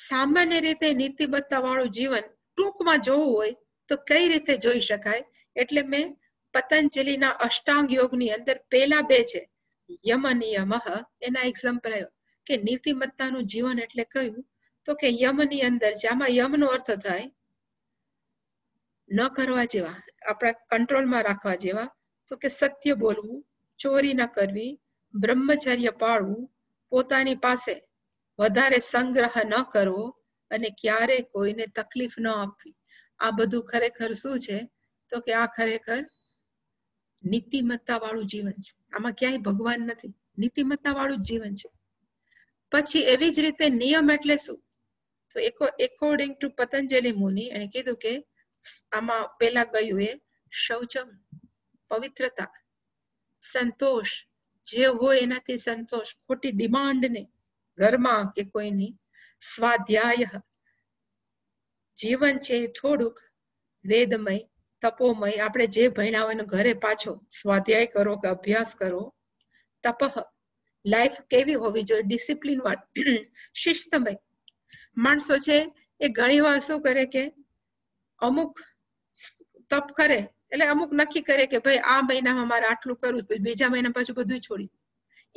સામાન્ય રીતે નીતિમત્તા વાળું જીવન ટૂંકમાં જોવું હોય તો કઈ રીતે જોઈ શકાય એટલે મેં પતંજલિના અષ્ટાંગ યોગની અંદર પહેલા બે છે યમનિયમઃ એના એક્ઝામ્પલ આવ્યો કે નીતિમત્તાનું જીવન એટલે કયું તો કે યમની અંદર છે યમનો અર્થ થાય ન કરવા જેવા આપણા કંટ્રોલમાં રાખવા જેવા તો કે સત્ય બોલવું ચોરી ન કરવી બ્રહ્મચર્ય પાળવું પોતાની પાસે વધારે સંગ્રહ ન કરવો અને ક્યારે કોઈને તકલીફ ન આપવી આ બધું ખરેખર શું છે તો કે આ ખરેખર નીતિમત્તા વાળું જીવન છે આમાં ક્યાંય ભગવાન નથી નીતિમત્તા વાળું જીવન છે પછી એવી જ રીતે નિયમ એટલે શું તો એકોર્ડિંગ ટુ પતંજલિ મુનિ એને કીધું કે આમાં પેલા ગયું એ શૌચમ પવિત્રતા સંતોષ જે હોય એનાથી સંતોષ ખોટી ડિમાન્ડ ને ઘરમાં કે કોઈની સ્વાધ્યાય જીવન છે એ થોડુંક વેદમય તપોમય આપણે જે ભણ્યા હોય ઘરે પાછો સ્વાધ્યાય કરો કે અભ્યાસ કરો તપહ લાઈફ કેવી હોવી જોઈએ ડિસિપ્લિન વાળી શિસ્તમય માણસો છે એ ઘણી વાર શું કરે કે અમુક તપ કરે એટલે અમુક નક્કી કરે કે ભાઈ આ મહિનામાં મારે આટલું કરવું પછી બીજા મહિના પાછું બધું છોડી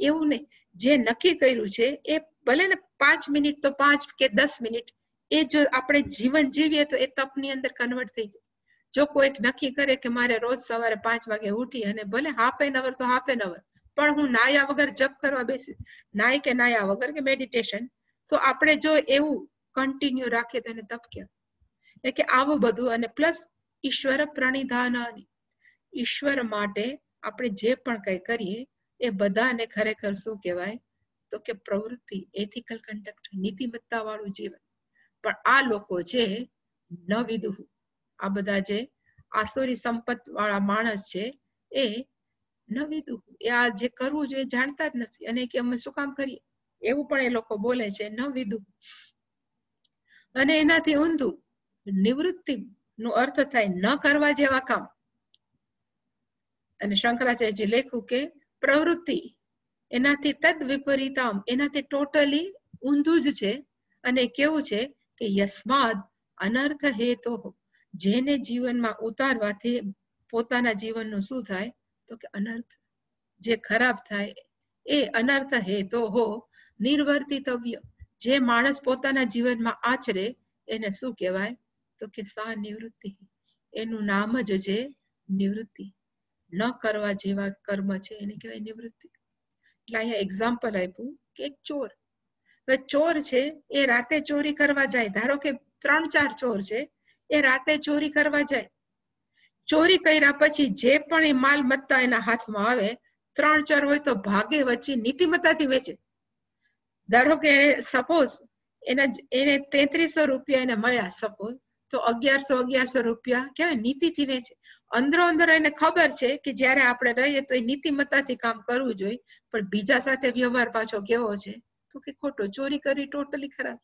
એવું ને જે નક્કી કર્યું છે એ ભલે ને પાંચ મિનિટ તો પાંચ કે દસ મિનિટ એ જો આપણે જીવન જીવીએ તો એ તપની અંદર કન્વર્ટ થઈ જાય જો કોઈક નક્કી કરે કે મારે રોજ સવારે પાંચ વાગે ઉઠી અને ભલે હાફ એન અવર તો હાફ એન અવર પણ હું નાયા વગર જપ કરવા બેસીશ નાય કે નાયા વગર કે મેડિટેશન તો આપણે જો એવું કન્ટિન્યુ રાખીએ તો એને તપ એટલે કે આવું બધું અને પ્લસ ઈશ્વર પ્રણિધાન ઈશ્વર માટે આપણે જે પણ કઈ કરીએ એ બધાને ખરેખર શું કહેવાય તો કે પ્રવૃત્તિ એથિકલ કન્ડક્ટ નીતિમત્તા વાળું જીવન પણ આ લોકો છે ન વિદુહું આ બધા જે આસુરી સંપત્તિ વાળા માણસ છે એ નવીદુ એ આ જે કરવું જોઈએ જાણતા જ નથી અને કે અમે શું કામ કરીએ એવું પણ એ લોકો બોલે છે નવીદુ અને એનાથી ઊંધું નિવૃત્તિ નો અર્થ થાય ન કરવા જેવા કામ અને શંકરાચાર્યજી લેખ્યું કે પ્રવૃત્તિ એનાથી તદ વિપરીતમ એનાથી ટોટલી ઊંધું જ છે અને કેવું છે કે યસ્માદ અનર્થ હેતો જેને જીવનમાં ઉતારવાથી પોતાના જીવનનું શું થાય તો કે અનર્થ જે ખરાબ થાય એ અનર્થ હે તો હો નિર્વર્તિતવ્ય જે માણસ પોતાના જીવનમાં આચરે એને શું કહેવાય તો કે સા નિવૃત્તિ એનું નામ જ છે નિવૃત્તિ ન કરવા જેવા કર્મ છે એને કહેવાય નિવૃત્તિ એટલે અહીંયા એક્ઝામ્પલ આપ્યું કે એક ચોર હવે ચોર છે એ રાતે ચોરી કરવા જાય ધારો કે ત્રણ ચાર ચોર છે એ રાતે ચોરી કરવા જાય ચોરી કર્યા પછી જે પણ એ માલ મત્તા એના હાથમાં આવે ત્રણ ચાર હોય તો ભાગે વચ્ચે નીતિમત્તાથી વેચે ધારો કે એને સપોઝ એના એને તેત્રીસો રૂપિયા એને મળ્યા સપોઝ તો અગિયારસો અગિયારસો રૂપિયા કેવાય નીતિથી વેચે અંદરો અંદર એને ખબર છે કે જયારે આપણે રહીએ તો એ નીતિમત્તાથી કામ કરવું જોઈએ પણ બીજા સાથે વ્યવહાર પાછો કેવો છે તો કે ખોટો ચોરી કરી ટોટલી ખરાબ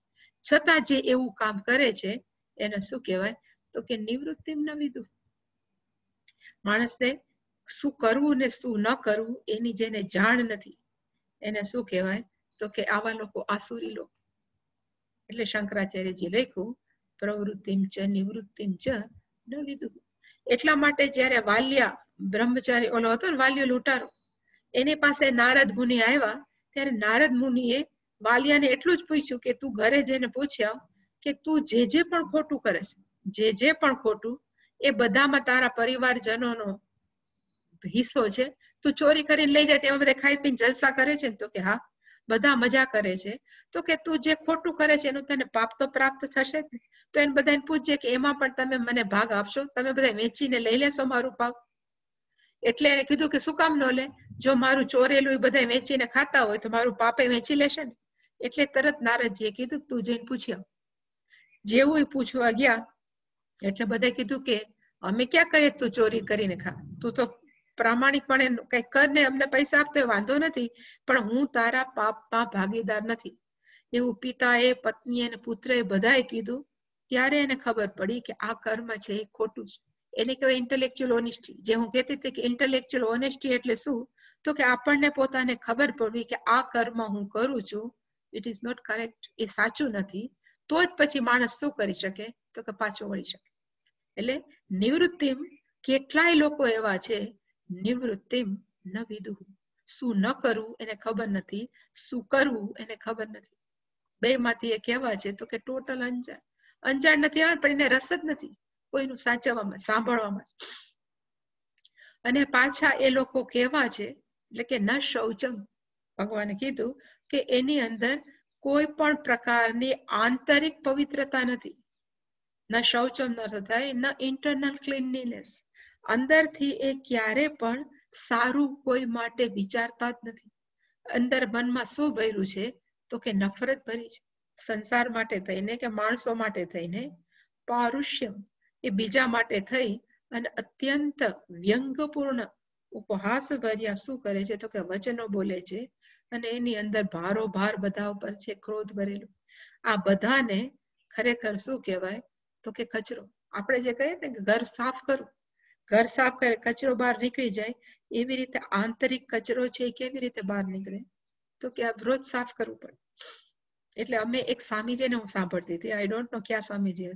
છતાં જે એવું કામ કરે છે એને શું કહેવાય તો કે નિવૃત્તિ નવીદુ માણસને શું કરવું ને શું ન કરવું એની જેને જાણ નથી એને શું કહેવાય તો કે આવા લોકો આસુરી લોકો એટલે શંકરાચાર્યજી લખ્યું પ્રવૃત્તિમ ચ નિવૃત્તિમ ચ નવીદુ એટલા માટે જયારે વાલ્યા બ્રહ્મચારી ઓલો હતો ને વાલ્યો લૂંટારો એની પાસે નારદ મુનિ આવ્યા ત્યારે નારદ મુનિએ વાલિયાને એટલું જ પૂછ્યું કે તું ઘરે જઈને પૂછ્યા કે તું જે જે પણ ખોટું કરે છે જે જે પણ ખોટું એ બધામાં તારા પરિવારજનોનો હિસ્સો છે તું ચોરી કરીને લઈ જાય એમાં બધા ખાઈ પીને જલસા કરે છે તો કે હા બધા મજા કરે છે તો કે તું જે ખોટું કરે છે એનું તને પાપ તો પ્રાપ્ત થશે તો એને બધાને પૂછજે કે એમાં પણ તમે મને ભાગ આપશો તમે બધા વેચીને લઈ લેશો મારું પાપ એટલે એને કીધું કે શું કામ નો લે જો મારું ચોરેલું એ બધા વેચીને ખાતા હોય તો મારું પાપે વેચી લેશે ને એટલે તરત નારદજીએ કીધું તું જઈને પૂછી આવ જેવું પૂછવા ગયા એટલે બધા કીધું કે અમે ક્યાં કહીએ તું ચોરી કરીને ખા તું તો પ્રામાણિકપણે કઈ કર અમને પૈસા આપતો વાંધો નથી પણ હું તારા પાપમાં ભાગીદાર નથી એવું પિતાએ પત્ની અને પુત્રએ બધાએ કીધું ત્યારે એને ખબર પડી કે આ કર્મ છે એ ખોટું છે એને કહેવાય ઇન્ટેલેક્ચ્યુઅલ ઓનેસ્ટી જે હું કહેતી હતી કે ઇન્ટેલેક્ચ્યુઅલ ઓનેસ્ટી એટલે શું તો કે આપણને પોતાને ખબર પડવી કે આ કર્મ હું કરું છું ઇટ ઇઝ નોટ કરેક્ટ એ સાચું નથી તો જ પછી માણસ શું કરી શકે તો કે પાછો વળી શકે એટલે નિવૃત્તિમ કેટલાય લોકો એવા છે નિવૃત્તિમ ન વિદુ શું ન કરવું એને ખબર નથી શું કરવું એને ખબર નથી બે માંથી એક એવા છે તો કે ટોટલ અંજાણ અંજાણ નથી આવે પણ એને રસ જ નથી કોઈનું સાચવવામાં સાંભળવામાં અને પાછા એ લોકો કેવા છે એટલે કે ન શૌચમ ભગવાને કીધું કે એની અંદર કોઈ પણ પ્રકારની આંતરિક પવિત્રતા નથી ન શૌચમ ન થાય ન ઇન્ટરનલ ક્લીનલીનેસ અંદરથી એ ક્યારે પણ સારું કોઈ માટે વિચારતા જ નથી અંદર મનમાં શું ભર્યું છે તો કે નફરત ભરી છે સંસાર માટે થઈને કે માણસો માટે થઈને પારુષ્યમ એ બીજા માટે થઈ અને અત્યંત વ્યંગપૂર્ણ ઉપહાસ ભર્યા શું કરે છે તો કે વચનો બોલે છે અને એની અંદર ભારો ભાર બધા ઉપર છે ક્રોધ ભરેલું આ બધાને ખરેખર શું કહેવાય તો કે કચરો આપણે જે કહીએ ને કે ઘર સાફ કરવું ઘર સાફ કરે કચરો બહાર નીકળી જાય એવી રીતે આંતરિક કચરો છે કેવી રીતે બહાર નીકળે તો કે આ રોજ સાફ કરવું પડે એટલે અમે એક સ્વામીજીને હું સાંભળતી હતી આઈ ડોન્ટ નો ક્યાં સ્વામીજી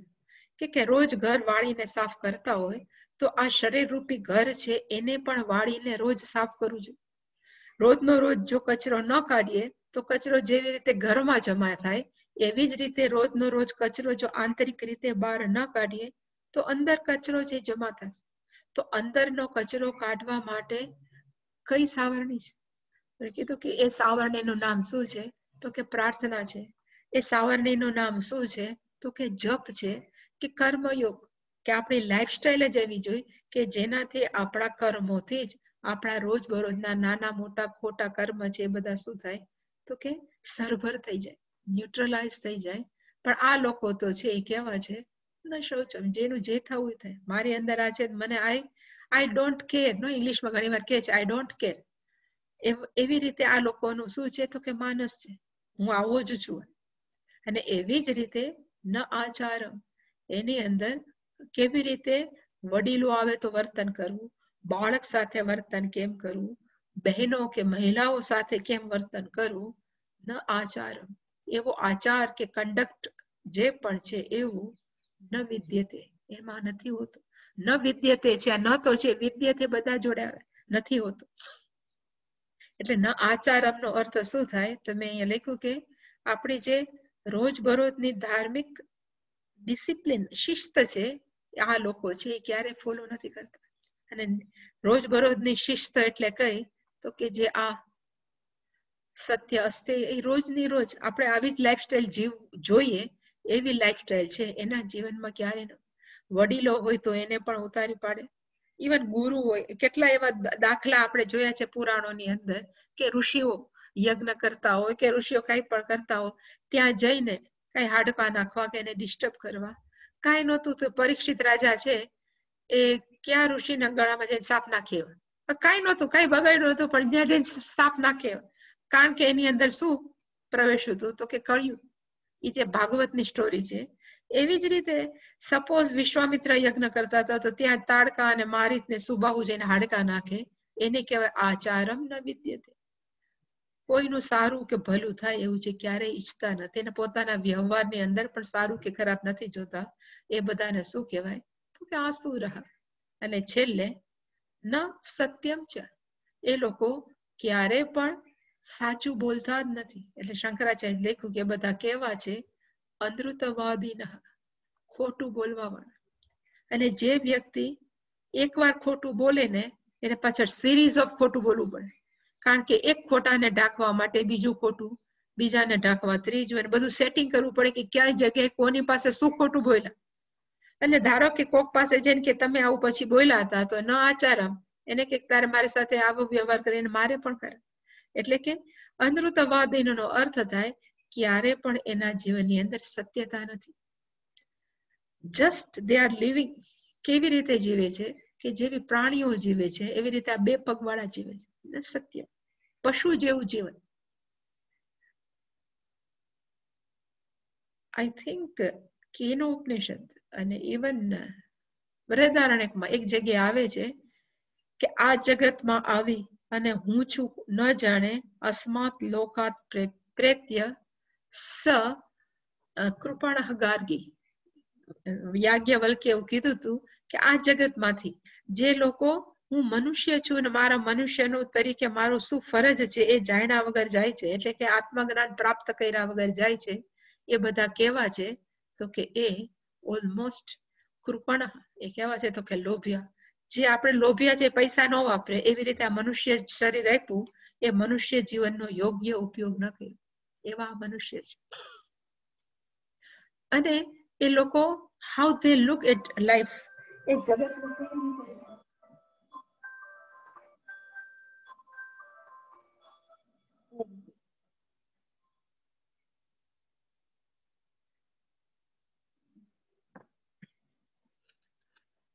કે કે રોજ ઘર વાળીને સાફ કરતા હોય તો આ શરીર રૂપી ઘર છે એને પણ વાળીને રોજ સાફ કરવું જોઈએ રોજનો રોજ જો કચરો ન કાઢીએ તો કચરો જેવી રીતે ઘરમાં જમા થાય એવી જ રીતે રોજનો રોજ કચરો જો આંતરિક રીતે બહાર ન કાઢીએ તો અંદર કચરો જે જમા થશે તો અંદરનો કચરો કાઢવા માટે કઈ સાવરણી છે કીધું કે એ સાવરણીનું નામ શું છે તો કે પ્રાર્થના છે એ સાવરણીનું નામ શું છે તો કે જપ છે કે કર્મયોગ કે આપણી લાઈફસ્ટાઈલ જ એવી જોઈ કે જેનાથી આપણા કર્મોથી જ આપણા રોજબરોજના નાના મોટા ખોટા કર્મ છે એ બધા શું થાય તો કે સરભર થઈ જાય ન્યુટ્રલાઇઝ થઈ જાય પણ આ લોકો તો છે એ કેવા છે નશો જેનું જે થવું થાય મારી અંદર આ છે મને આઈ આઈ ડોન્ટ કેર નો ઇંગ્લિશમાં ઘણી વાર કે છે આઈ ડોન્ટ કેર એવી રીતે આ લોકોનું શું છે તો કે માનસ છે હું આવો જ છું અને એવી જ રીતે ન આચાર એની અંદર કેવી રીતે વડીલો આવે તો વર્તન કરવું બાળક સાથે વર્તન કેમ કરવું બહેનો કે મહિલાઓ સાથે કેમ વર્તન કરવું ન આચાર એવો આચાર કે કંડક્ટ જે પણ છે એવું ન વિદ્યતે એમાં નથી હોતું ન વિદ્યતે છે ન તો છે વિદ્યતે બધા જોડે નથી હોતું એટલે ન આચારમનો અર્થ શું થાય તો મેં અહીંયા લખ્યું કે આપણી જે રોજબરોજની ધાર્મિક ડિસિપ્લિન શિસ્ત છે આ લોકો છે એ ક્યારે ફોલો નથી કરતા અને રોજબરોજની શિસ્ત એટલે કઈ તો કે જે આ સત્ય અસ્તે એ રોજની રોજ આપણે આવી જ લાઈફસ્ટાઈલ જીવ જોઈએ એવી લાઈફસ્ટાઈલ છે એના જીવનમાં ક્યારે વડીલો હોય તો એને પણ ઉતારી પાડે ઇવન ગુરુ હોય કેટલા એવા દાખલા આપણે જોયા છે પુરાણોની અંદર કે ઋષિઓ યજ્ઞ કરતા હોય કે ઋષિઓ કઈ પણ કરતા હોય ત્યાં જઈને કઈ હાડકા નાખવા કે એને ડિસ્ટર્બ કરવા કઈ નતું તો પરીક્ષિત રાજા છે એ ક્યાં ઋષિના ગળામાં જઈને સાપ નાખ્યો કઈ નહોતું કઈ બગાડ્યું નતું પણ જ્યાં જઈને સાપ નાખ્યો કારણ કે એની અંદર શું પ્રવેશ હતું તો કે કળ્યું એ જે ભાગવતની સ્ટોરી છે એવી જ રીતે સપોઝ વિશ્વામિત્ર યજ્ઞ કરતા હતા તો ત્યાં તાડકા અને મારીત ને સુબાહુ જઈને હાડકા નાખે એને કહેવાય આચારમ ન વિદ્યતે કોઈનું સારું કે ભલું થાય એવું છે ક્યારે ઈચ્છતા નથી અને પોતાના વ્યવહારની અંદર પણ સારું કે ખરાબ નથી જોતા એ બધાને શું કહેવાય તો કે આસુ રહ્યા અને છેલ્લે ન સત્યમ છે એ લોકો ક્યારે પણ સાચું બોલતા જ નથી એટલે શંકરાચાર્ય લેખું કે બધા કેવા છે અંધૃતવાદી ખોટું બોલવા વાળા અને જે વ્યક્તિ એકવાર ખોટું બોલે ને એને પાછળ સિરીઝ ઓફ ખોટું બોલવું પડે કારણ કે એક ખોટાને ઢાંકવા માટે બીજું ખોટું બીજાને ઢાંકવા ત્રીજું અને બધું સેટિંગ કરવું પડે કે ક્યાંય જગ્યાએ કોની પાસે શું ખોટું બોલ્યા અને ધારો કે કોક પાસે જઈને કે તમે આવું પછી બોલ્યા હતા તો ન આચારમ એને કે તારે મારી સાથે આવો વ્યવહાર કરીને મારે પણ કરે એટલે કે અનૃતવાદીનો અર્થ થાય ક્યારે પણ એના જીવનની અંદર સત્યતા નથી જસ્ટ દે આર લિવિંગ કેવી રીતે જીવે છે કે જેવી પ્રાણીઓ જીવે છે એવી રીતે આ બે પગવાળા જીવે છે સત્ય પશુ જેવું જીવન આઈ થિંક કેનો ઉપનિષદ અને ઇવન બૃહદારણ્યકમાં એક જગ્યાએ આવે છે કે આ જગતમાં આવી અને હું છું ન જાણે અસ્માત લોકાત પ્રેત્ય સ કૃપણ ગાર્ગી યાજ્ઞવલ્કે એવું કીધું હતું કે આ જગતમાંથી જે લોકો હું મનુષ્ય છું અને મારા મનુષ્યનું તરીકે મારું શું ફરજ છે એ જાણ્યા વગર જાય છે એટલે કે આત્મજ્ઞાન પ્રાપ્ત કર્યા વગર જાય છે એ બધા કેવા છે તો કે એ ઓલમોસ્ટ કૃપણ એ કેવા છે તો કે લોભ્યા જે આપણે લોભ્યા છે પૈસા ન વાપરે એવી રીતે આ મનુષ્ય શરીર આપ્યું એ મનુષ્ય જીવનનો યોગ્ય ઉપયોગ ન કર્યો એવા મનુષ્ય છે અને એ લોકો how they look at life એ જગતમાં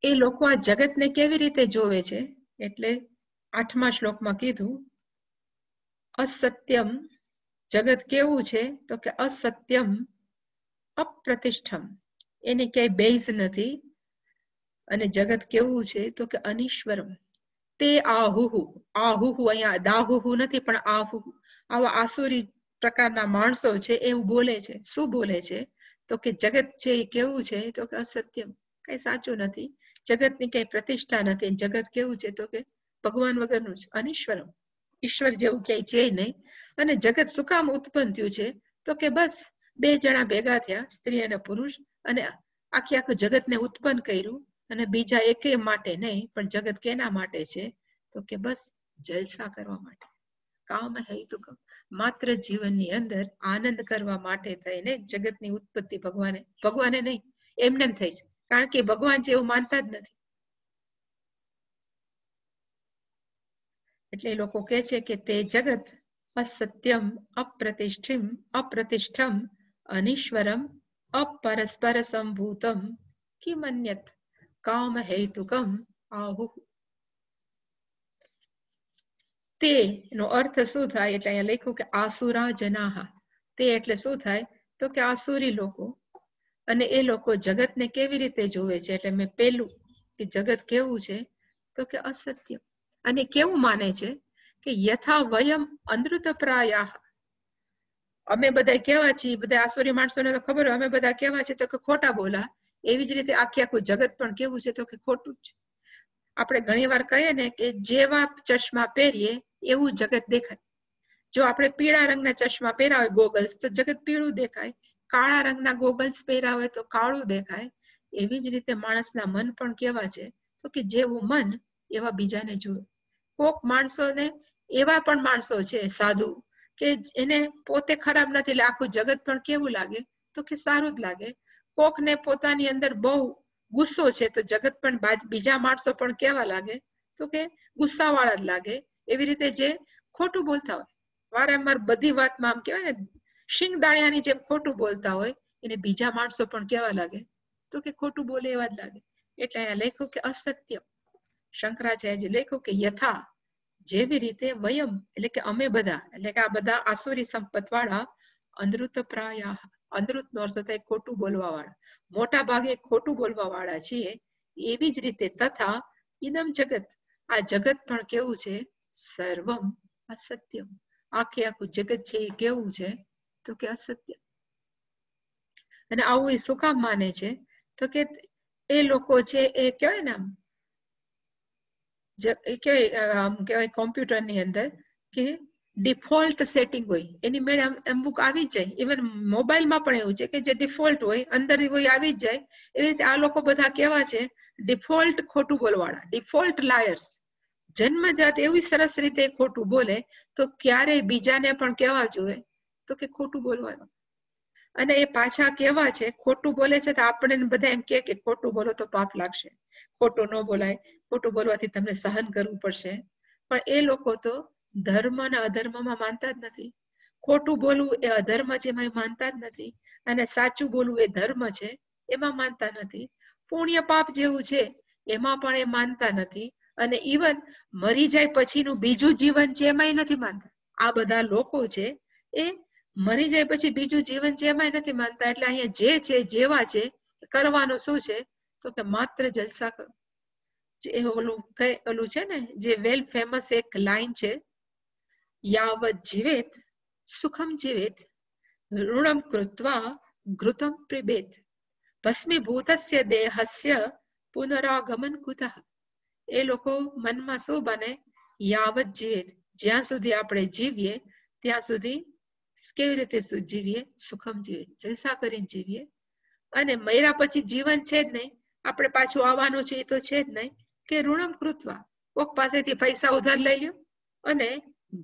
એ લોકો આ જગતને કેવી રીતે જોવે છે એટલે આઠમા શ્લોકમાં કીધું અસત્યમ જગત કેવું છે તો કે અસત્યમ અપ્રતિષ્ઠમ એને ક્યાંય બેઝ નથી અને જગત કેવું છે તો કે અનિશ્વરમ તે આહુહુ આહુહુ અહીંયા દાહુહુ નથી પણ આહુહુ આવા આસુરી પ્રકારના માણસો છે એવું બોલે છે શું બોલે છે તો કે જગત છે એ કેવું છે તો કે અસત્યમ કઈ સાચું નથી જગતની કઈ પ્રતિષ્ઠા નથી જગત કેવું છે તો કે ભગવાન વગરનું છે અનિશ્વરમ ઈશ્વર જેવું ક્યાંય છે નહીં અને જગત શું ઉત્પન્ન થયું છે તો કે બસ બે જણા ભેગા થયા સ્ત્રી અને પુરુષ અને આખી આખું જગતને ઉત્પન્ન કર્યું અને બીજા એકે માટે નહીં પણ જગત કેના માટે છે તો કે બસ જલસા કરવા માટે કામ હેતુ માત્ર જીવનની અંદર આનંદ કરવા માટે થઈને જગતની ઉત્પત્તિ ભગવાને ભગવાને નહીં એમને થઈ છે कारण के भगवान से वो मानता ही नहीं એટલે લોકો કહે છે કે તે જગત અસત્યમ અપ્રતિષ્ઠિમ અપ્રતિષ્ઠમ અનિશ્વરમ અપરસ્પર સંભૂતમ કિમન્યત કામ હેતુકમ આહુ તે નો અર્થ શું થાય એટલે અહીંયા લખ્યું કે આસુરા જનાહ તે એટલે શું થાય તો કે આસુરી લોકો અને એ લોકો જગતને કેવી રીતે જોવે છે એટલે મેં પેલું કે જગત કેવું છે તો કે અસત્ય અને કેવું માને છે કે યથા વયમ અનૃત પ્રાયા અમે બધા કેવા છીએ બધા આસુરી માણસોને તો ખબર હોય અમે બધા કેવા છે તો કે ખોટા બોલા એવી જ રીતે આખી આખું જગત પણ કેવું છે તો કે ખોટું જ આપણે ઘણી વાર કહીએ ને કે જેવા ચશ્મા પહેરીએ એવું જગત દેખાય જો આપણે પીળા રંગના ચશ્મા પહેરા હોય ગોગલ્સ તો જગત પીળું દેખાય કાળા રંગના ગોગલ્સ પહેર્યા હોય તો કાળું દેખાય એવી જ રીતે માણસના મન પણ કેવા છે તો કે જેવું મન એવા બીજાને જુએ કોક માણસોને એવા પણ માણસો છે સાધુ કે એને પોતે ખરાબ નથી એટલે આખું જગત પણ કેવું લાગે તો કે સારું જ લાગે કોકને પોતાની અંદર બહુ ગુસ્સો છે તો જગત પણ બીજા માણસો પણ કેવા લાગે તો કે ગુસ્સાવાળા જ લાગે એવી રીતે જે ખોટું બોલતા હોય વારંવાર બધી વાતમાં આમ કહેવાય ને શિંગદાણિયાની જેમ ખોટું બોલતા હોય એને બીજા માણસો પણ કેવા લાગે તો કે ખોટું બોલે એવા જ લાગે એટલે અહીંયા લખ્યું કે અસત્ય શંકરાચાર્યજી લખ્યું કે યથા જેવી રીતે વયમ એટલે કે અમે બધા એટલે કે આ બધા આસુરી સંપત વાળા અનૃત પ્રાયા અનૃત નો અર્થ થાય ખોટું બોલવા વાળા મોટા ભાગે ખોટું બોલવા વાળા છીએ એવી જ રીતે તથા ઇદમ જગત આ જગત પણ કેવું છે સર્વમ અસત્યમ આખે આખું જગત છે એ કેવું છે તો કે અસત્ય અને આવું એ શું કામ માને છે તો કે એ લોકો છે એ કહેવાય ને આમ કહેવાય આમ કહેવાય અંદર કે ડિફોલ્ટ સેટિંગ હોય એની મેળે અમુક આવી જાય ઇવન મોબાઈલમાં પણ એવું છે કે જે ડિફોલ્ટ હોય અંદર કોઈ આવી જ જાય એવી રીતે આ લોકો બધા કેવા છે ડિફોલ્ટ ખોટું બોલવાળા ડિફોલ્ટ લાયર્સ જન્મજાત એવી સરસ રીતે ખોટું બોલે તો ક્યારેય બીજાને પણ કહેવા જોઈએ તો કે ખોટું બોલવાનું અને એ પાછા કેવા છે ખોટું બોલે છે તો આપણે બધા એમ કે ખોટું બોલો તો પાપ લાગશે ખોટું ન બોલાય ખોટું બોલવાથી તમને સહન કરવું પડશે પણ એ લોકો તો ધર્મ અને અધર્મમાં માનતા જ નથી ખોટું બોલવું એ અધર્મ છે એમાં માનતા જ નથી અને સાચું બોલવું એ ધર્મ છે એમાં માનતા નથી પુણ્ય પાપ જેવું છે એમાં પણ એ માનતા નથી અને ઈવન મરી જાય પછીનું બીજું જીવન છે એમાંય નથી માનતા આ બધા લોકો છે એ મરી જાય પછી બીજું જીવન જેમાં નથી માનતા એટલે અહીંયા જે છે જેવા છે કરવાનું શું છે તો કે માત્ર જલસા ઓલું કઈ ઓલું છે ને જે વેલ ફેમસ એક લાઈન છે યાવત જીવેત સુખમ જીવેત ઋણમ કૃત્વા ઘૃતમ પ્રિબેત ભસ્મીભૂતસ્ય દેહસ્ય પુનરાગમન કુતઃ એ લોકો મનમાં શું બને યાવત જીવેત જ્યાં સુધી આપણે જીવીએ ત્યાં સુધી કેવી રીતે જીવીએ સુખમ જીવીએ જલસા કરીને જીવીએ અને મર્યા પછી જીવન છે જ નહીં આપણે પાછું આવવાનું છે એ તો છે જ નહીં કે ઋણમ કૃતવા કોક પાસેથી પૈસા ઉધાર લઈ લ્યો અને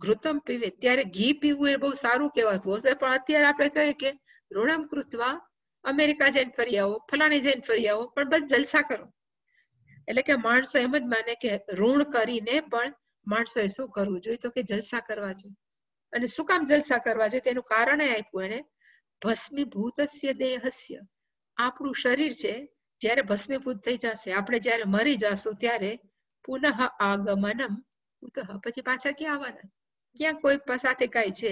ઘૃતમ પીવે ત્યારે ઘી પીવું એ બહુ સારું કહેવાતું હશે પણ અત્યારે આપણે કહીએ કે ઋણમ કૃતવા અમેરિકા જઈને ફરી આવો ફલાણી જઈને ફરી આવો પણ બસ જલસા કરો એટલે કે માણસો એમ જ માને કે ઋણ કરીને પણ માણસોએ શું કરવું જોઈએ તો કે જલસા કરવા જોઈએ અને શું કામ જલસા કરવા છે તેનું કારણ આપ્યું એને ભસ્મીભૂતસ્ય દેહસ્ય આપણું શરીર છે જ્યારે ભસ્મીભૂત થઈ જશે આપણે જ્યારે મરી જશું ત્યારે પુનઃ આગમનમ ઉતઃ પછી પાછા ક્યાં આવવાના ક્યાં કોઈ સાથે કાંઈ છે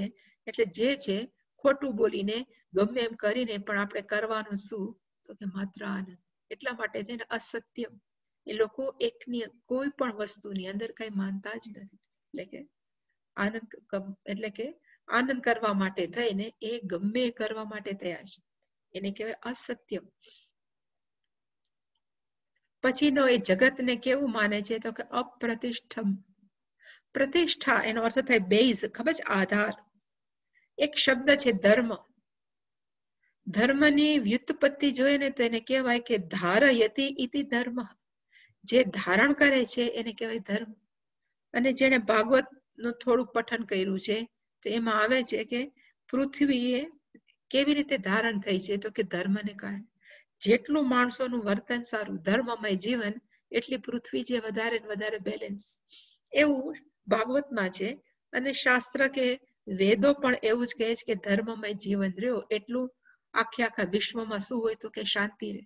એટલે જે છે ખોટું બોલીને ગમે એમ કરીને પણ આપણે કરવાનું શું તો કે માત્ર આનંદ એટલા માટે તેને અસત્યમ એ લોકો એકની કોઈ પણ વસ્તુની અંદર કઈ માનતા જ નથી એટલે કે આનંદ એટલે કે આનંદ કરવા માટે થઈને એ ગમે કરવા માટે તૈયાર છે એને કહેવાય અસત્ય પછીનો એ જગતને કેવું માને છે તો કે અપ્રતિષ્ઠમ પ્રતિષ્ઠા એનો અર્થ થાય બેઝ ખબર છે આધાર એક શબ્દ છે ધર્મ ધર્મની વ્યુત્પત્તિ જોઈએ ને તો એને કહેવાય કે ધારયતિ ઇતિ ધર્મ જે ધારણ કરે છે એને કહેવાય ધર્મ અને જેને ભાગવત નું થોડુંક પઠન કર્યું છે તો એમાં આવે છે કે પૃથ્વી એ કેવી રીતે ધારણ થઈ છે તો કે ધર્મને કારણે જેટલું માણસોનું વર્તન સારું ધર્મમય જીવન એટલી પૃથ્વી જે વધારે વધારે બેલેન્સ એવું ભાગવતમાં છે અને શાસ્ત્ર કે વેદો પણ એવું જ કહે છે કે ધર્મમય જીવન રહ્યો એટલું આખે આખા વિશ્વમાં શું હોય તો કે શાંતિ રહે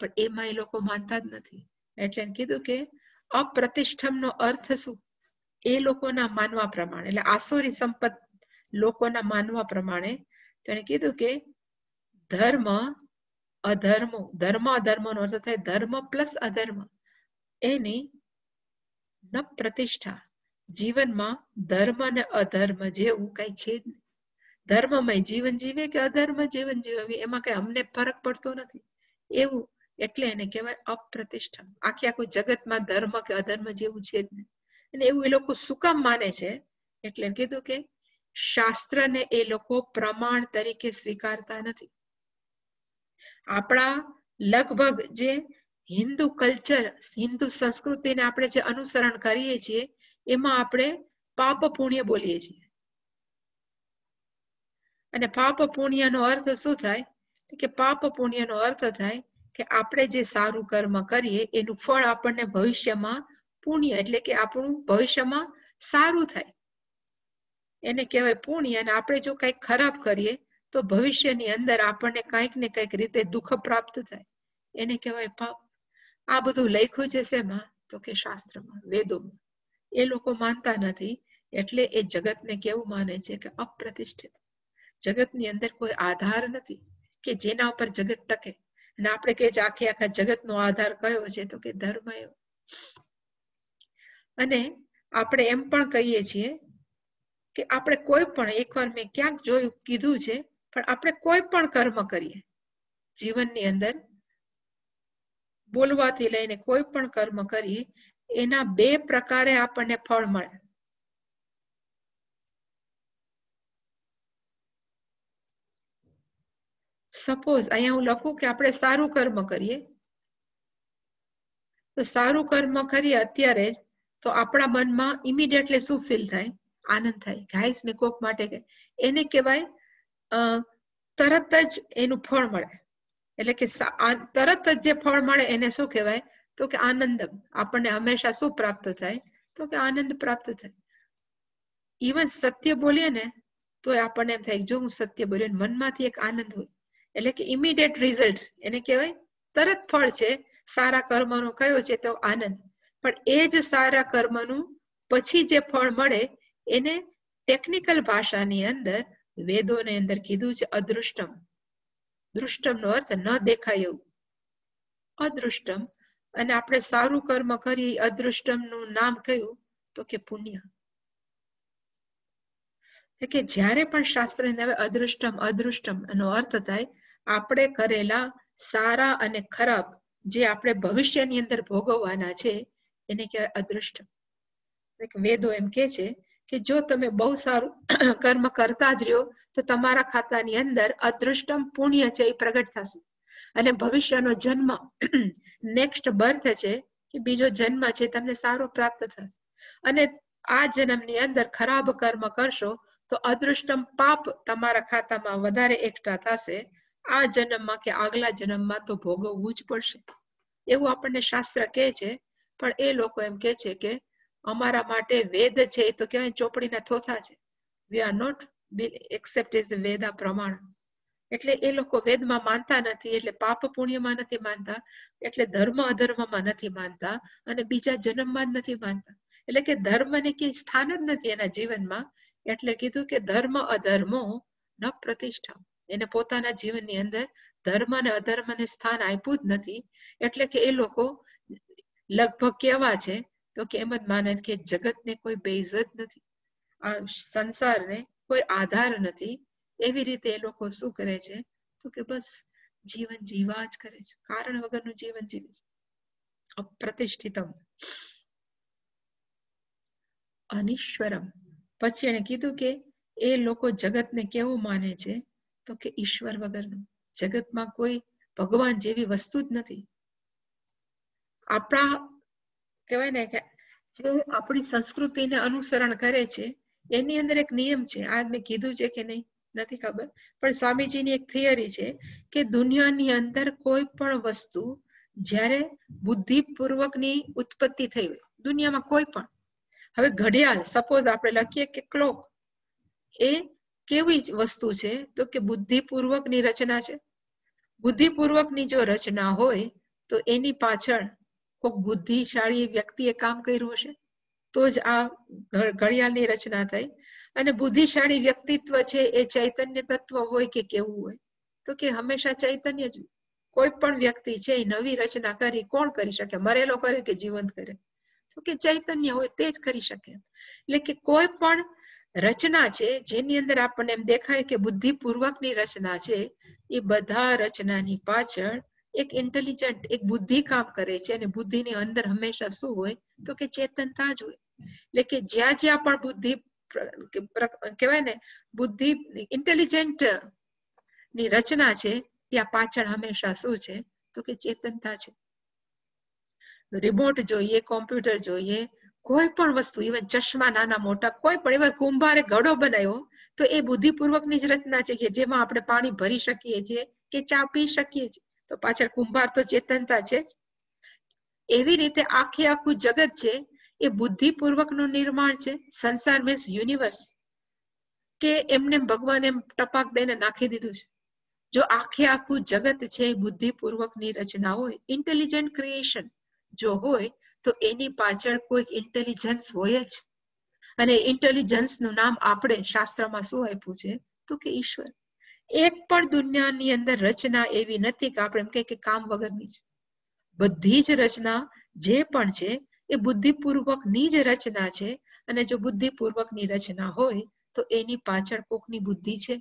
પણ એમાં એ લોકો માનતા જ નથી એટલે કીધું કે અપ્રતિષ્ઠમ નો અર્થ શું એ લોકોના માનવા પ્રમાણે એટલે આસોરી સંપત્ત લોકોના માનવા પ્રમાણે તેણે કીધું કે ધર્મ અધર્મ ધર્મ અધર્મનો અર્થ થાય ધર્મ પ્લસ અધર્મ એની ન પ્રતિષ્ઠા જીવનમાં ધર્મ અને અધર્મ જેવું કઈ છે જ નહીં ધર્મમય જીવન જીવે કે અધર્મ જીવન જીવવી એમાં કઈ અમને ફરક પડતો નથી એવું એટલે એને કહેવાય અપ્રતિષ્ઠા આખી આખું જગતમાં ધર્મ કે અધર્મ જેવું છે જ નહીં એટલે એવું એ લોકો શું કામ માને છે એટલે કીધું કે શાસ્ત્રને એ લોકો પ્રમાણ તરીકે સ્વીકારતા નથી આપણા લગભગ જે હિન્દુ કલ્ચર હિન્દુ સંસ્કૃતિને આપણે જે અનુસરણ કરીએ છીએ એમાં આપણે પાપ પુણ્ય બોલીએ છીએ અને પાપ પુણ્યનો અર્થ શું થાય કે પાપ પુણ્યનો અર્થ થાય કે આપણે જે સારું કર્મ કરીએ એનું ફળ આપણને ભવિષ્યમાં પુણ્ય એટલે કે આપણું ભવિષ્યમાં સારું થાય એને કહેવાય પુણ્ય અને આપણે જો કંઈક ખરાબ કરીએ તો ભવિષ્યની અંદર આપણને કંઈક ને કંઈક રીતે દુઃખ પ્રાપ્ત થાય એને કહેવાય પાપ આ બધું લખ્યું છે શેમાં તો કે શાસ્ત્રમાં વેદોમાં એ લોકો માનતા નથી એટલે એ જગતને કેવું માને છે કે અપ્રતિષ્ઠિત જગતની અંદર કોઈ આધાર નથી કે જેના ઉપર જગત ટકે અને આપણે કે આખે આખા જગતનો આધાર કયો છે તો કે ધર્મ એવો અને આપણે એમ પણ કહીએ છીએ કે આપણે કોઈ પણ એકવાર મેં ક્યાંક જોયું કીધું છે પણ આપણે કોઈ પણ કર્મ કરીએ જીવનની અંદર બોલવાથી લઈને કોઈ પણ કર્મ કરીએ એના બે પ્રકારે આપણને ફળ મળે સપોઝ અહીંયા હું લખું કે આપણે સારું કર્મ કરીએ તો સારું કર્મ કરીએ અત્યારે જ તો આપણા મનમાં ઇમિડિયેટલી શું ફીલ થાય આનંદ થાય ગાઈસ મેં કોક માટે એને કહેવાય તરત જ એનું ફળ મળે એટલે કે તરત જ જે ફળ મળે એને શું કહેવાય તો કે આનંદમ આપણને હંમેશા શું પ્રાપ્ત થાય તો કે આનંદ પ્રાપ્ત થાય ઇવન સત્ય બોલીએ ને તો આપણને એમ થાય જો હું સત્ય બોલ્યો મનમાંથી એક આનંદ હોય એટલે કે ઇમિડિયેટ રિઝલ્ટ એને કહેવાય તરત ફળ છે સારા કર્મનો કયો છે તો આનંદ પણ એ જ સારા કર્મનું પછી જે ફળ મળે એને ટેકનિકલ ભાષાની અંદર વેદોની અંદર કીધું છે અદૃષ્ટમ દૃષ્ટમનો અર્થ ન દેખાય એવું અદૃષ્ટમ અને આપણે સારું કર્મ કરીએ અદૃષ્ટમનું નામ કયું તો કે પુણ્ય કે જ્યારે પણ શાસ્ત્ર હવે અદૃષ્ટમ અદૃષ્ટમ એનો અર્થ થાય આપણે કરેલા સારા અને ખરાબ જે આપણે ભવિષ્યની અંદર ભોગવવાના છે એને કહેવાય અદૃષ્ટ વેદો એમ કે છે કે જો તમે બહુ સારું કર્મ કરતા જ રહ્યો તો તમારા ખાતાની અંદર અદૃષ્ટમ પુણ્ય છે એ પ્રગટ થશે અને ભવિષ્યનો જન્મ નેક્સ્ટ બર્થ છે કે બીજો જન્મ છે તમને સારો પ્રાપ્ત થશે અને આ જન્મની અંદર ખરાબ કર્મ કરશો તો અદૃષ્ટમ પાપ તમારા ખાતામાં વધારે એકઠા થશે આ જન્મમાં કે આગલા જન્મમાં તો ભોગવવું જ પડશે એવું આપણને શાસ્ત્ર કહે છે પણ એ લોકો એમ કે છે કે અમારા માટે વેદ છે એ તો ક્યાંય ચોપડીના થોથા છે we are not accept as Veda પ્રમાણ એટલે એ લોકો વેદમાં માનતા નથી એટલે પાપ પુણ્યમાં નથી માનતા એટલે ધર્મ અધર્મમાં નથી માનતા અને બીજા જન્મમાં જ નથી માનતા એટલે કે ધર્મને ક્યાંય સ્થાન જ નથી એના જીવનમાં એટલે કીધું કે ધર્મ અધર્મો ન પ્રતિષ્ઠા એને પોતાના જીવનની અંદર ધર્મ અને અધર્મ ને સ્થાન આપ્યું જ નથી એટલે કે એ લોકો લગભગ કેવા છે તો કે એમ જ માને કે જગતને કોઈ બેઇજત નથી સંસારને કોઈ આધાર નથી એવી રીતે એ લોકો શું કરે છે તો કે બસ જીવન જીવા જ કરે છે કારણ વગરનું જીવન જીવે અપ્રતિષ્ઠિતમ અનિશ્વરમ પછી એને કીધું કે એ લોકો જગતને કેવું માને છે તો કે ઈશ્વર વગરનું જગતમાં કોઈ ભગવાન જેવી વસ્તુ જ નથી આપણા કહેવાય ને કે જે આપણી સંસ્કૃતિને અનુસરણ કરે છે એની અંદર એક નિયમ છે આજ મેં કીધું છે કે નહીં નથી ખબર પણ સ્વામીજીની એક થિયરી છે કે દુનિયાની અંદર કોઈ પણ વસ્તુ જ્યારે બુદ્ધિપૂર્વકની ઉત્પત્તિ થઈ હોય દુનિયામાં કોઈ પણ હવે ઘડિયાળ સપોઝ આપણે લખીએ કે ક્લોક એ કેવી વસ્તુ છે તો કે બુદ્ધિપૂર્વકની રચના છે બુદ્ધિપૂર્વકની જો રચના હોય તો એની પાછળ કોઈક બુદ્ધિશાળી વ્યક્તિએ કામ કર્યું હશે તો જ આ ઘડિયાળની રચના થઈ અને બુદ્ધિશાળી વ્યક્તિત્વ છે એ ચૈતન્ય તત્વ હોય કે કેવું હોય તો કે હંમેશા ચૈતન્ય જ કોઈ પણ વ્યક્તિ છે એ નવી રચના કરી કોણ કરી શકે મરેલો કરે કે જીવંત કરે તો કે ચૈતન્ય હોય તે જ કરી શકે એટલે કે કોઈ પણ રચના છે જેની અંદર આપણને એમ દેખાય કે બુદ્ધિપૂર્વકની રચના છે એ બધા રચનાની પાછળ એક ઇન્ટેલિજન્ટ એક બુદ્ધિ કામ કરે છે અને બુદ્ધિની અંદર હંમેશા શું હોય તો કે ચેતનતા જ હોય એટલે કે જ્યાં જ્યાં પણ બુદ્ધિ કહેવાય ને બુદ્ધિ ઇન્ટેલિજન્ટ ની રચના છે ત્યાં પાછળ હંમેશા શું છે તો કે ચેતનતા છે રિમોટ જોઈએ કોમ્પ્યુટર જોઈએ કોઈ પણ વસ્તુ ઇવન ચશ્મા નાના મોટા કોઈ પણ એવા કુંભારે ગળો બનાવ્યો તો એ બુદ્ધિપૂર્વકની જ રચના છે કે જેમાં આપણે પાણી ભરી શકીએ છીએ કે ચા પી શકીએ છીએ તો પાછળ કુંભાર તો ચેતનતા છે જ એવી રીતે આખે આખું જગત છે એ બુદ્ધિપૂર્વકનું નિર્માણ છે સંસાર મીન્સ યુનિવર્સ કે એમને ભગવાન ટપાક દઈને નાખી દીધું છે જો આખે આખું જગત છે એ બુદ્ધિપૂર્વકની રચના હોય ઇન્ટેલિજન્ટ ક્રિએશન જો હોય તો એની પાછળ કોઈ ઇન્ટેલિજન્સ હોય જ અને ઇન્ટેલિજન્સ નું નામ આપણે શાસ્ત્રમાં શું આપ્યું છે તો કે ઈશ્વર એક પણ દુનિયાની અંદર રચના એવી નથી કે આપણે એમ કહીએ કે કામ વગરની છે બધી જ રચના જે પણ છે એ બુદ્ધિપૂર્વકની જ રચના છે અને જો બુદ્ધિપૂર્વકની રચના હોય તો એની પાછળ કોકની બુદ્ધિ છે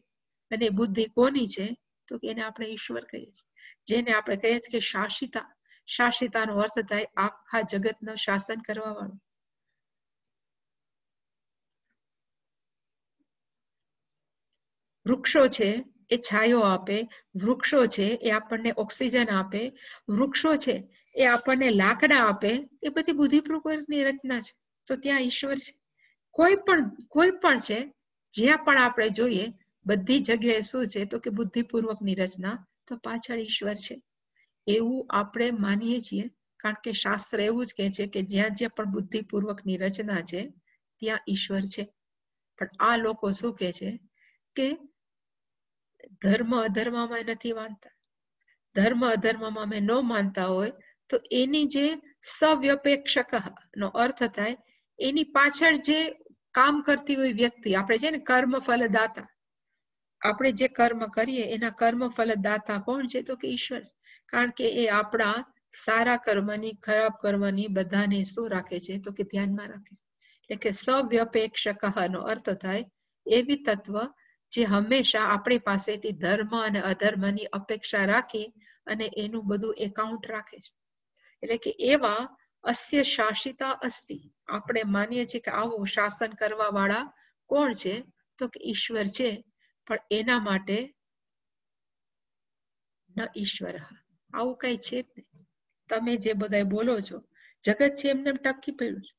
અને બુદ્ધિ કોની છે તો એને આપણે ઈશ્વર કહીએ છીએ જેને આપણે કહીએ કે શાસિતા શાસિતાનો અર્થ થાય આખા જગતનું શાસન કરવા વાળું વૃક્ષો છે એ છાયો આપે વૃક્ષો છે એ આપણને ઓક્સિજન આપે વૃક્ષો છે એ આપણને લાકડા આપે એ બધી બુદ્ધિપૂર્વકની રચના છે તો ત્યાં ઈશ્વર છે કોઈ પણ કોઈ પણ છે જ્યાં પણ આપણે જોઈએ બધી જગ્યાએ શું છે તો કે બુદ્ધિપૂર્વકની રચના તો પાછળ ઈશ્વર છે એવું આપણે માનીએ છીએ કારણ કે શાસ્ત્ર એવું જ કહે છે કે જ્યાં જ્યાં પણ બુદ્ધિપૂર્વકની રચના છે ત્યાં ઈશ્વર છે પણ આ લોકો શું કહે છે કે ધર્મ અધર્મમાં નથી માનતા ધર્મ અધર્મમાં અમે ન માનતા હોય તો એની જે સવ્યપેક્ષક નો અર્થ થાય એની પાછળ જે કામ કરતી હોય વ્યક્તિ આપણે છે ને કર્મ ફલદાતા આપણે જે કર્મ કરીએ એના કર્મ ફલદાતા કોણ છે તો કે ઈશ્વર કારણ કે એ આપણા સારા કર્મની ખરાબ કર્મની બધાને શું રાખે છે તો કે ધ્યાનમાં રાખે છે એટલે કે સવ્યપેક્ષક નો અર્થ થાય એવી તત્વ જે હંમેશા આપણી પાસેથી ધર્મ અને અધર્મની અપેક્ષા રાખી અને એનું બધું એકાઉન્ટ રાખે છે એટલે કે એવા અસ્ય શાસિતા અસ્તિ આપણે માનીએ છીએ કે આવો શાસન કરવા વાળા કોણ છે તો કે ઈશ્વર છે પણ એના માટે ન ઈશ્વર આવું કઈ છે જ નહીં તમે જે બધા બોલો છો જગત છે એમને ટકી પડ્યું છે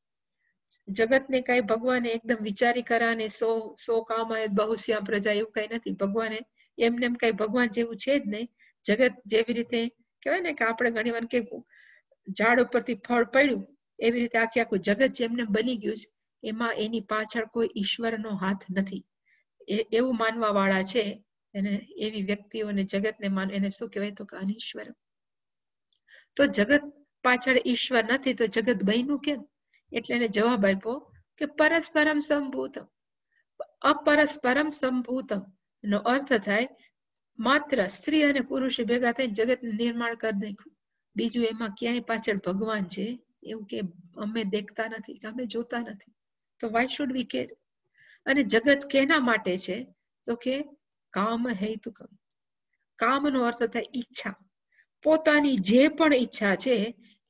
જગતને કઈ ભગવાને એકદમ વિચારી કરાને સો સો કામાય બહુશ્યા પ્રજા એવું કઈ નથી ભગવાને એમને કઈ ભગવાન જેવું છે જ નહીં જગત જેવી રીતે કહેવાય ને કે આપણે ઘણી વાર કે ઝાડ ઉપરથી ફળ પડ્યું એવી રીતે આખી આખું જગત જેમને બની ગયું છે એમાં એની પાછળ કોઈ ઈશ્વરનો હાથ નથી એવું માનવા વાળા છે અને એવી વ્યક્તિઓને જગતને માન એને શું કહેવાય તો કે અનિશ્વર તો જગત પાછળ ઈશ્વર નથી તો જગત બન્યું કેમ એટલે એને જવાબ આપ્યો કે પરસ્પરમ સંભૂતમ અપરસ્પરમ સંભૂતમ નો અર્થ થાય માત્ર સ્ત્રી અને પુરુષે ભેગા થઈ જગત નિર્માણ કરી નાખ્યું બીજું એમાં ક્યાંય પાછળ ભગવાન છે એવું કે અમે દેખતા નથી કે અમે જોતા નથી તો વાય શુડ વી કેર અને જગત કેના માટે છે તો કે કામ હેતુ કામ કામનો અર્થ થાય ઈચ્છા પોતાની જે પણ ઈચ્છા છે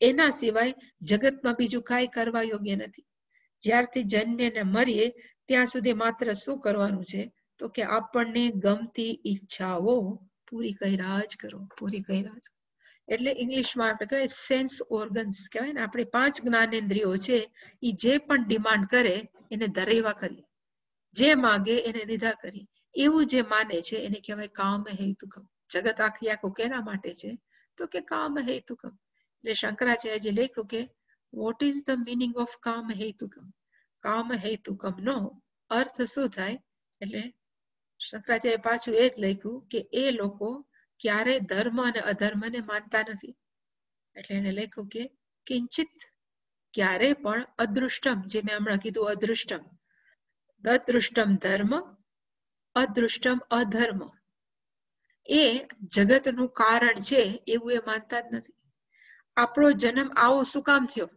એના સિવાય જગતમાં બીજું કાંઈ કરવા યોગ્ય નથી જ્યારથી જન્મે ને મરીએ ત્યાં સુધી માત્ર શું કરવાનું છે તો કે આપણને ગમતી ઈચ્છાઓ પૂરી કર્યા જ કરો પૂરી કર્યા જ એટલે ઇંગ્લિશમાં આપણે કહીએ સેન્સ ઓર્ગન્સ કહેવાય ને આપણે પાંચ જ્ઞાનેન્દ્રિયો છે એ જે પણ ડિમાન્ડ કરે એને દરેવા કરીએ જે માગે એને દીધા કરીએ એવું જે માને છે એને કહેવાય કામ હેતુકમ જગત આખી આખું કેના માટે છે તો કે કામ હેતુકમ એટલે જે લખ્યું કે what is the meaning of કામ હેતુકમ કામ હેતુકમ નો અર્થ શું થાય એટલે શંકરાચાર્ય પાછું એ જ લખ્યું કે એ લોકો ક્યારે ધર્મ અને અધર્મ ને માનતા નથી એટલે એને લખ્યું કે કિંચિત ક્યારે પણ અદૃષ્ટમ જે મેં હમણાં કીધું અદૃષ્ટમ દૃષ્ટમ ધર્મ અદૃષ્ટમ અધર્મ એ જગતનું કારણ છે એવું એ માનતા જ નથી આપણો જન્મ આવો શું કામ થયો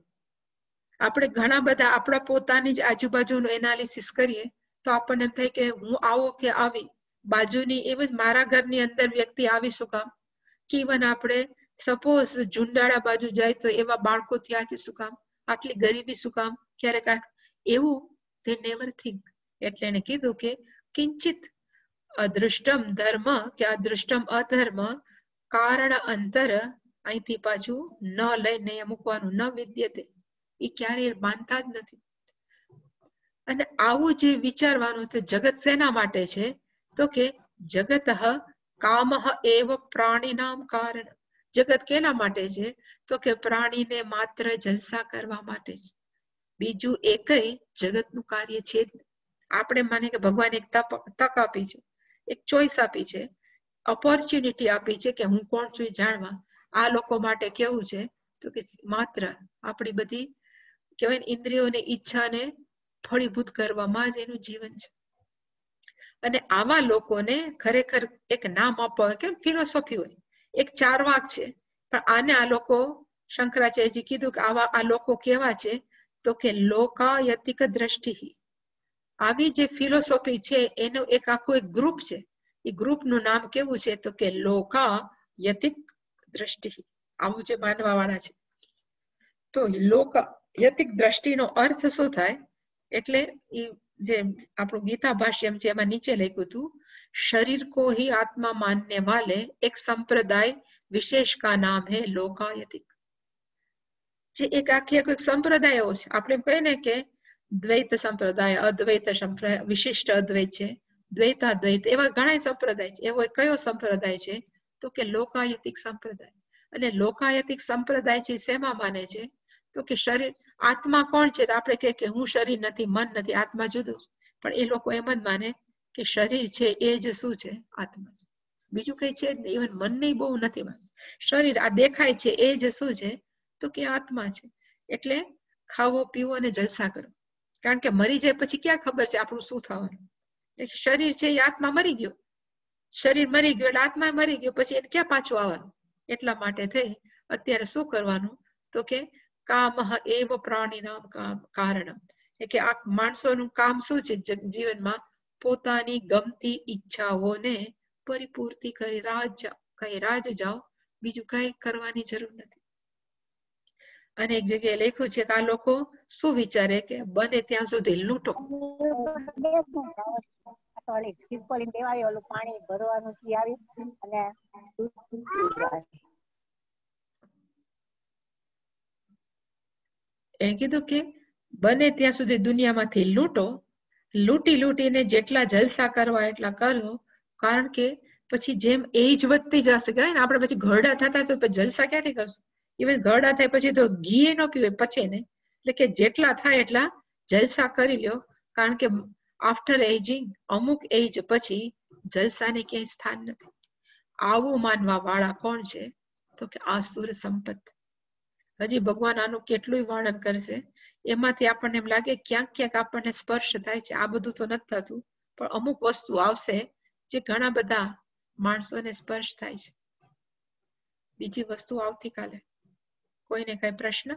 આપણે ઘણા બધા આપણા પોતાની જ આજુબાજુનું એનાલિસિસ કરીએ તો આપણને થાય કે હું આવો કે આવી બાજુની એવી મારા ઘરની અંદર વ્યક્તિ આવી શું કામ કે ઇવન આપણે સપોઝ જુંડાળા બાજુ જાય તો એવા બાળકો ત્યાંથી શું કામ આટલી ગરીબી શું કામ ક્યારેક એવું તે નેવર થિંક એટલે એને કીધું કે કિંચિત અદૃષ્ટમ ધર્મ કે અદૃષ્ટમ અધર્મ કારણ અંતર અહીંથી પાછું ન લઈને મૂકવાનું ન વિદ્યતે એ ક્યારેય માનતા જ નથી અને આવું જે વિચારવાનું છે જગત શેના માટે છે તો કે જગત કામ એવ પ્રાણીનામ કારણ જગત કેના માટે છે તો કે પ્રાણીને માત્ર જલસા કરવા માટે છે બીજું એક જગતનું કાર્ય છે આપણે માને કે ભગવાન એક તક આપી છે એક ચોઈસ આપી છે ઓપોર્ચ્યુનિટી આપી છે કે હું કોણ છું જાણવા આ લોકો માટે કેવું છે તો કે માત્ર આપણી બધી કહેવાય ઇન્દ્રિયોને ઈચ્છાને ફળીભૂત કરવામાં જ એનું જીવન છે અને આવા લોકોને ખરેખર એક નામ આપવા કેમ ફિલોસોફી હોય એક ચારવાક છે પણ આને આ લોકો શંકરાચાર્યજી કીધું કે આવા આ લોકો કેવા છે તો કે લોકાયતિક દ્રષ્ટિ આવી જે ફિલોસોફી છે એનું એક આખું એક ગ્રુપ છે એ ગ્રુપનું નામ કેવું છે તો કે લોકાયતિક દ્રષ્ટિ આવું જે માનવા વાળા છે તો લોક યતિક દ્રષ્ટિનો અર્થ શું થાય એટલે એ જે આપણું ગીતા ભાષ્યમ છે એમાં નીચે લખ્યું હતું શરીર કો હિ આત્મા માનને વાલે એક સંપ્રદાય વિશેષ કા નામ હે લોકાયતિક જે એક આખી એક સંપ્રદાયો છે આપણે કહીએ ને કે દ્વૈત સંપ્રદાય અદ્વૈત સંપ્રદાય વિશિષ્ટ અદ્વૈત છે દ્વૈતાદ્વૈત એવા ઘણા સંપ્રદાય છે એવો કયો સંપ્રદાય છે તો કે લોકાયતિક સંપ્રદાય અને લોકાયતિક સંપ્રદાય છે શેમાં માને છે તો કે શરીર આત્મા કોણ છે તો આપણે કહે કે હું શરીર નથી મન નથી આત્મા જુદું છે પણ એ લોકો એમ જ માને કે શરીર છે એ જ શું છે આત્મા બીજું કઈ છે જ ઇવન મન નહીં બહુ નથી માનતું શરીર આ દેખાય છે એ જ શું છે તો કે આત્મા છે એટલે ખાવો પીવો અને જલસા કરો કારણ કે મરી જાય પછી ક્યાં ખબર છે આપણું શું થવાનું શરીર છે એ આત્મા મરી ગયો શરીર મરી ગયું એટલે આત્મા મરી ગયું પછી એને ક્યાં પાછું આવવાનું એટલા માટે થઈ અત્યારે શું કરવાનું તો કે કામ એવ પ્રાણીના કામ કારણ કે આ માણસોનું કામ શું છે જીવનમાં પોતાની ગમતી ઈચ્છાઓને પરિપૂર્તિ કરી રાજ કઈ રાજ જાઓ બીજું કઈ કરવાની જરૂર નથી અને એક જગ્યાએ લખ્યું છે કે આ લોકો શું વિચારે કે બને ત્યાં સુધી લૂંટો તો ઓલી સિમ્પલ ઇન ઓલું પાણી ભરવાનું થી આવી અને એને કીધું કે બને ત્યાં સુધી દુનિયામાંથી લૂંટો લૂંટી લૂંટીને જેટલા જલસા કરવા એટલા કરો કારણ કે પછી જેમ એજ વધતી જશે કહેવાય આપણે પછી ઘરડા થતા તો જલસા ક્યાંથી કરશું ઇવન ઘરડા થાય પછી તો ઘી ન પીવે પચે ને એટલે કે જેટલા થાય એટલા જલસા કરી લ્યો કારણ કે આફ્ટર એજિંગ અમુક એજ પછી જલસાને ક્યાંય સ્થાન નથી આવું માનવા વાળા કોણ છે તો કે આસુર સંપત હજી ભગવાન આનું કેટલું વર્ણન કરશે એમાંથી આપણને એમ લાગે ક્યાંક ક્યાંક આપણને સ્પર્શ થાય છે આ બધું તો નથી થતું પણ અમુક વસ્તુ આવશે જે ઘણા બધા માણસોને સ્પર્શ થાય છે બીજી વસ્તુ આવતીકાલે કોઈને કઈ પ્રશ્ન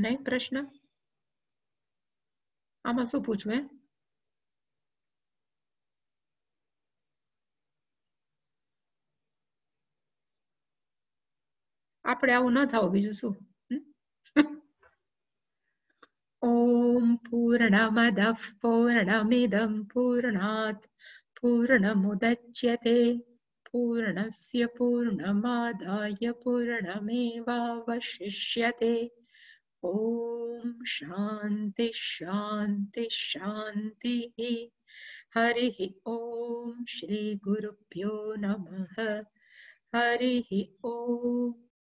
नहीं प्रश्न આમાં શું પૂછવે આપણે આવું ન થાવ બીજું શું ઓમ પૂર્ણમદ પૂર્ણમિદમ પૂર્ણાત પૂર્ણમુદચ્યતે પૂર્ણસ્ય પૂર્ણમાદાય પૂર્ણમેવાવશિષ્યતે ઓમ શાંતિ શાંતિ શાંતિ હરિ ઓમ શ્રી ગુરુભ્યો નમઃ હરિ ઓમ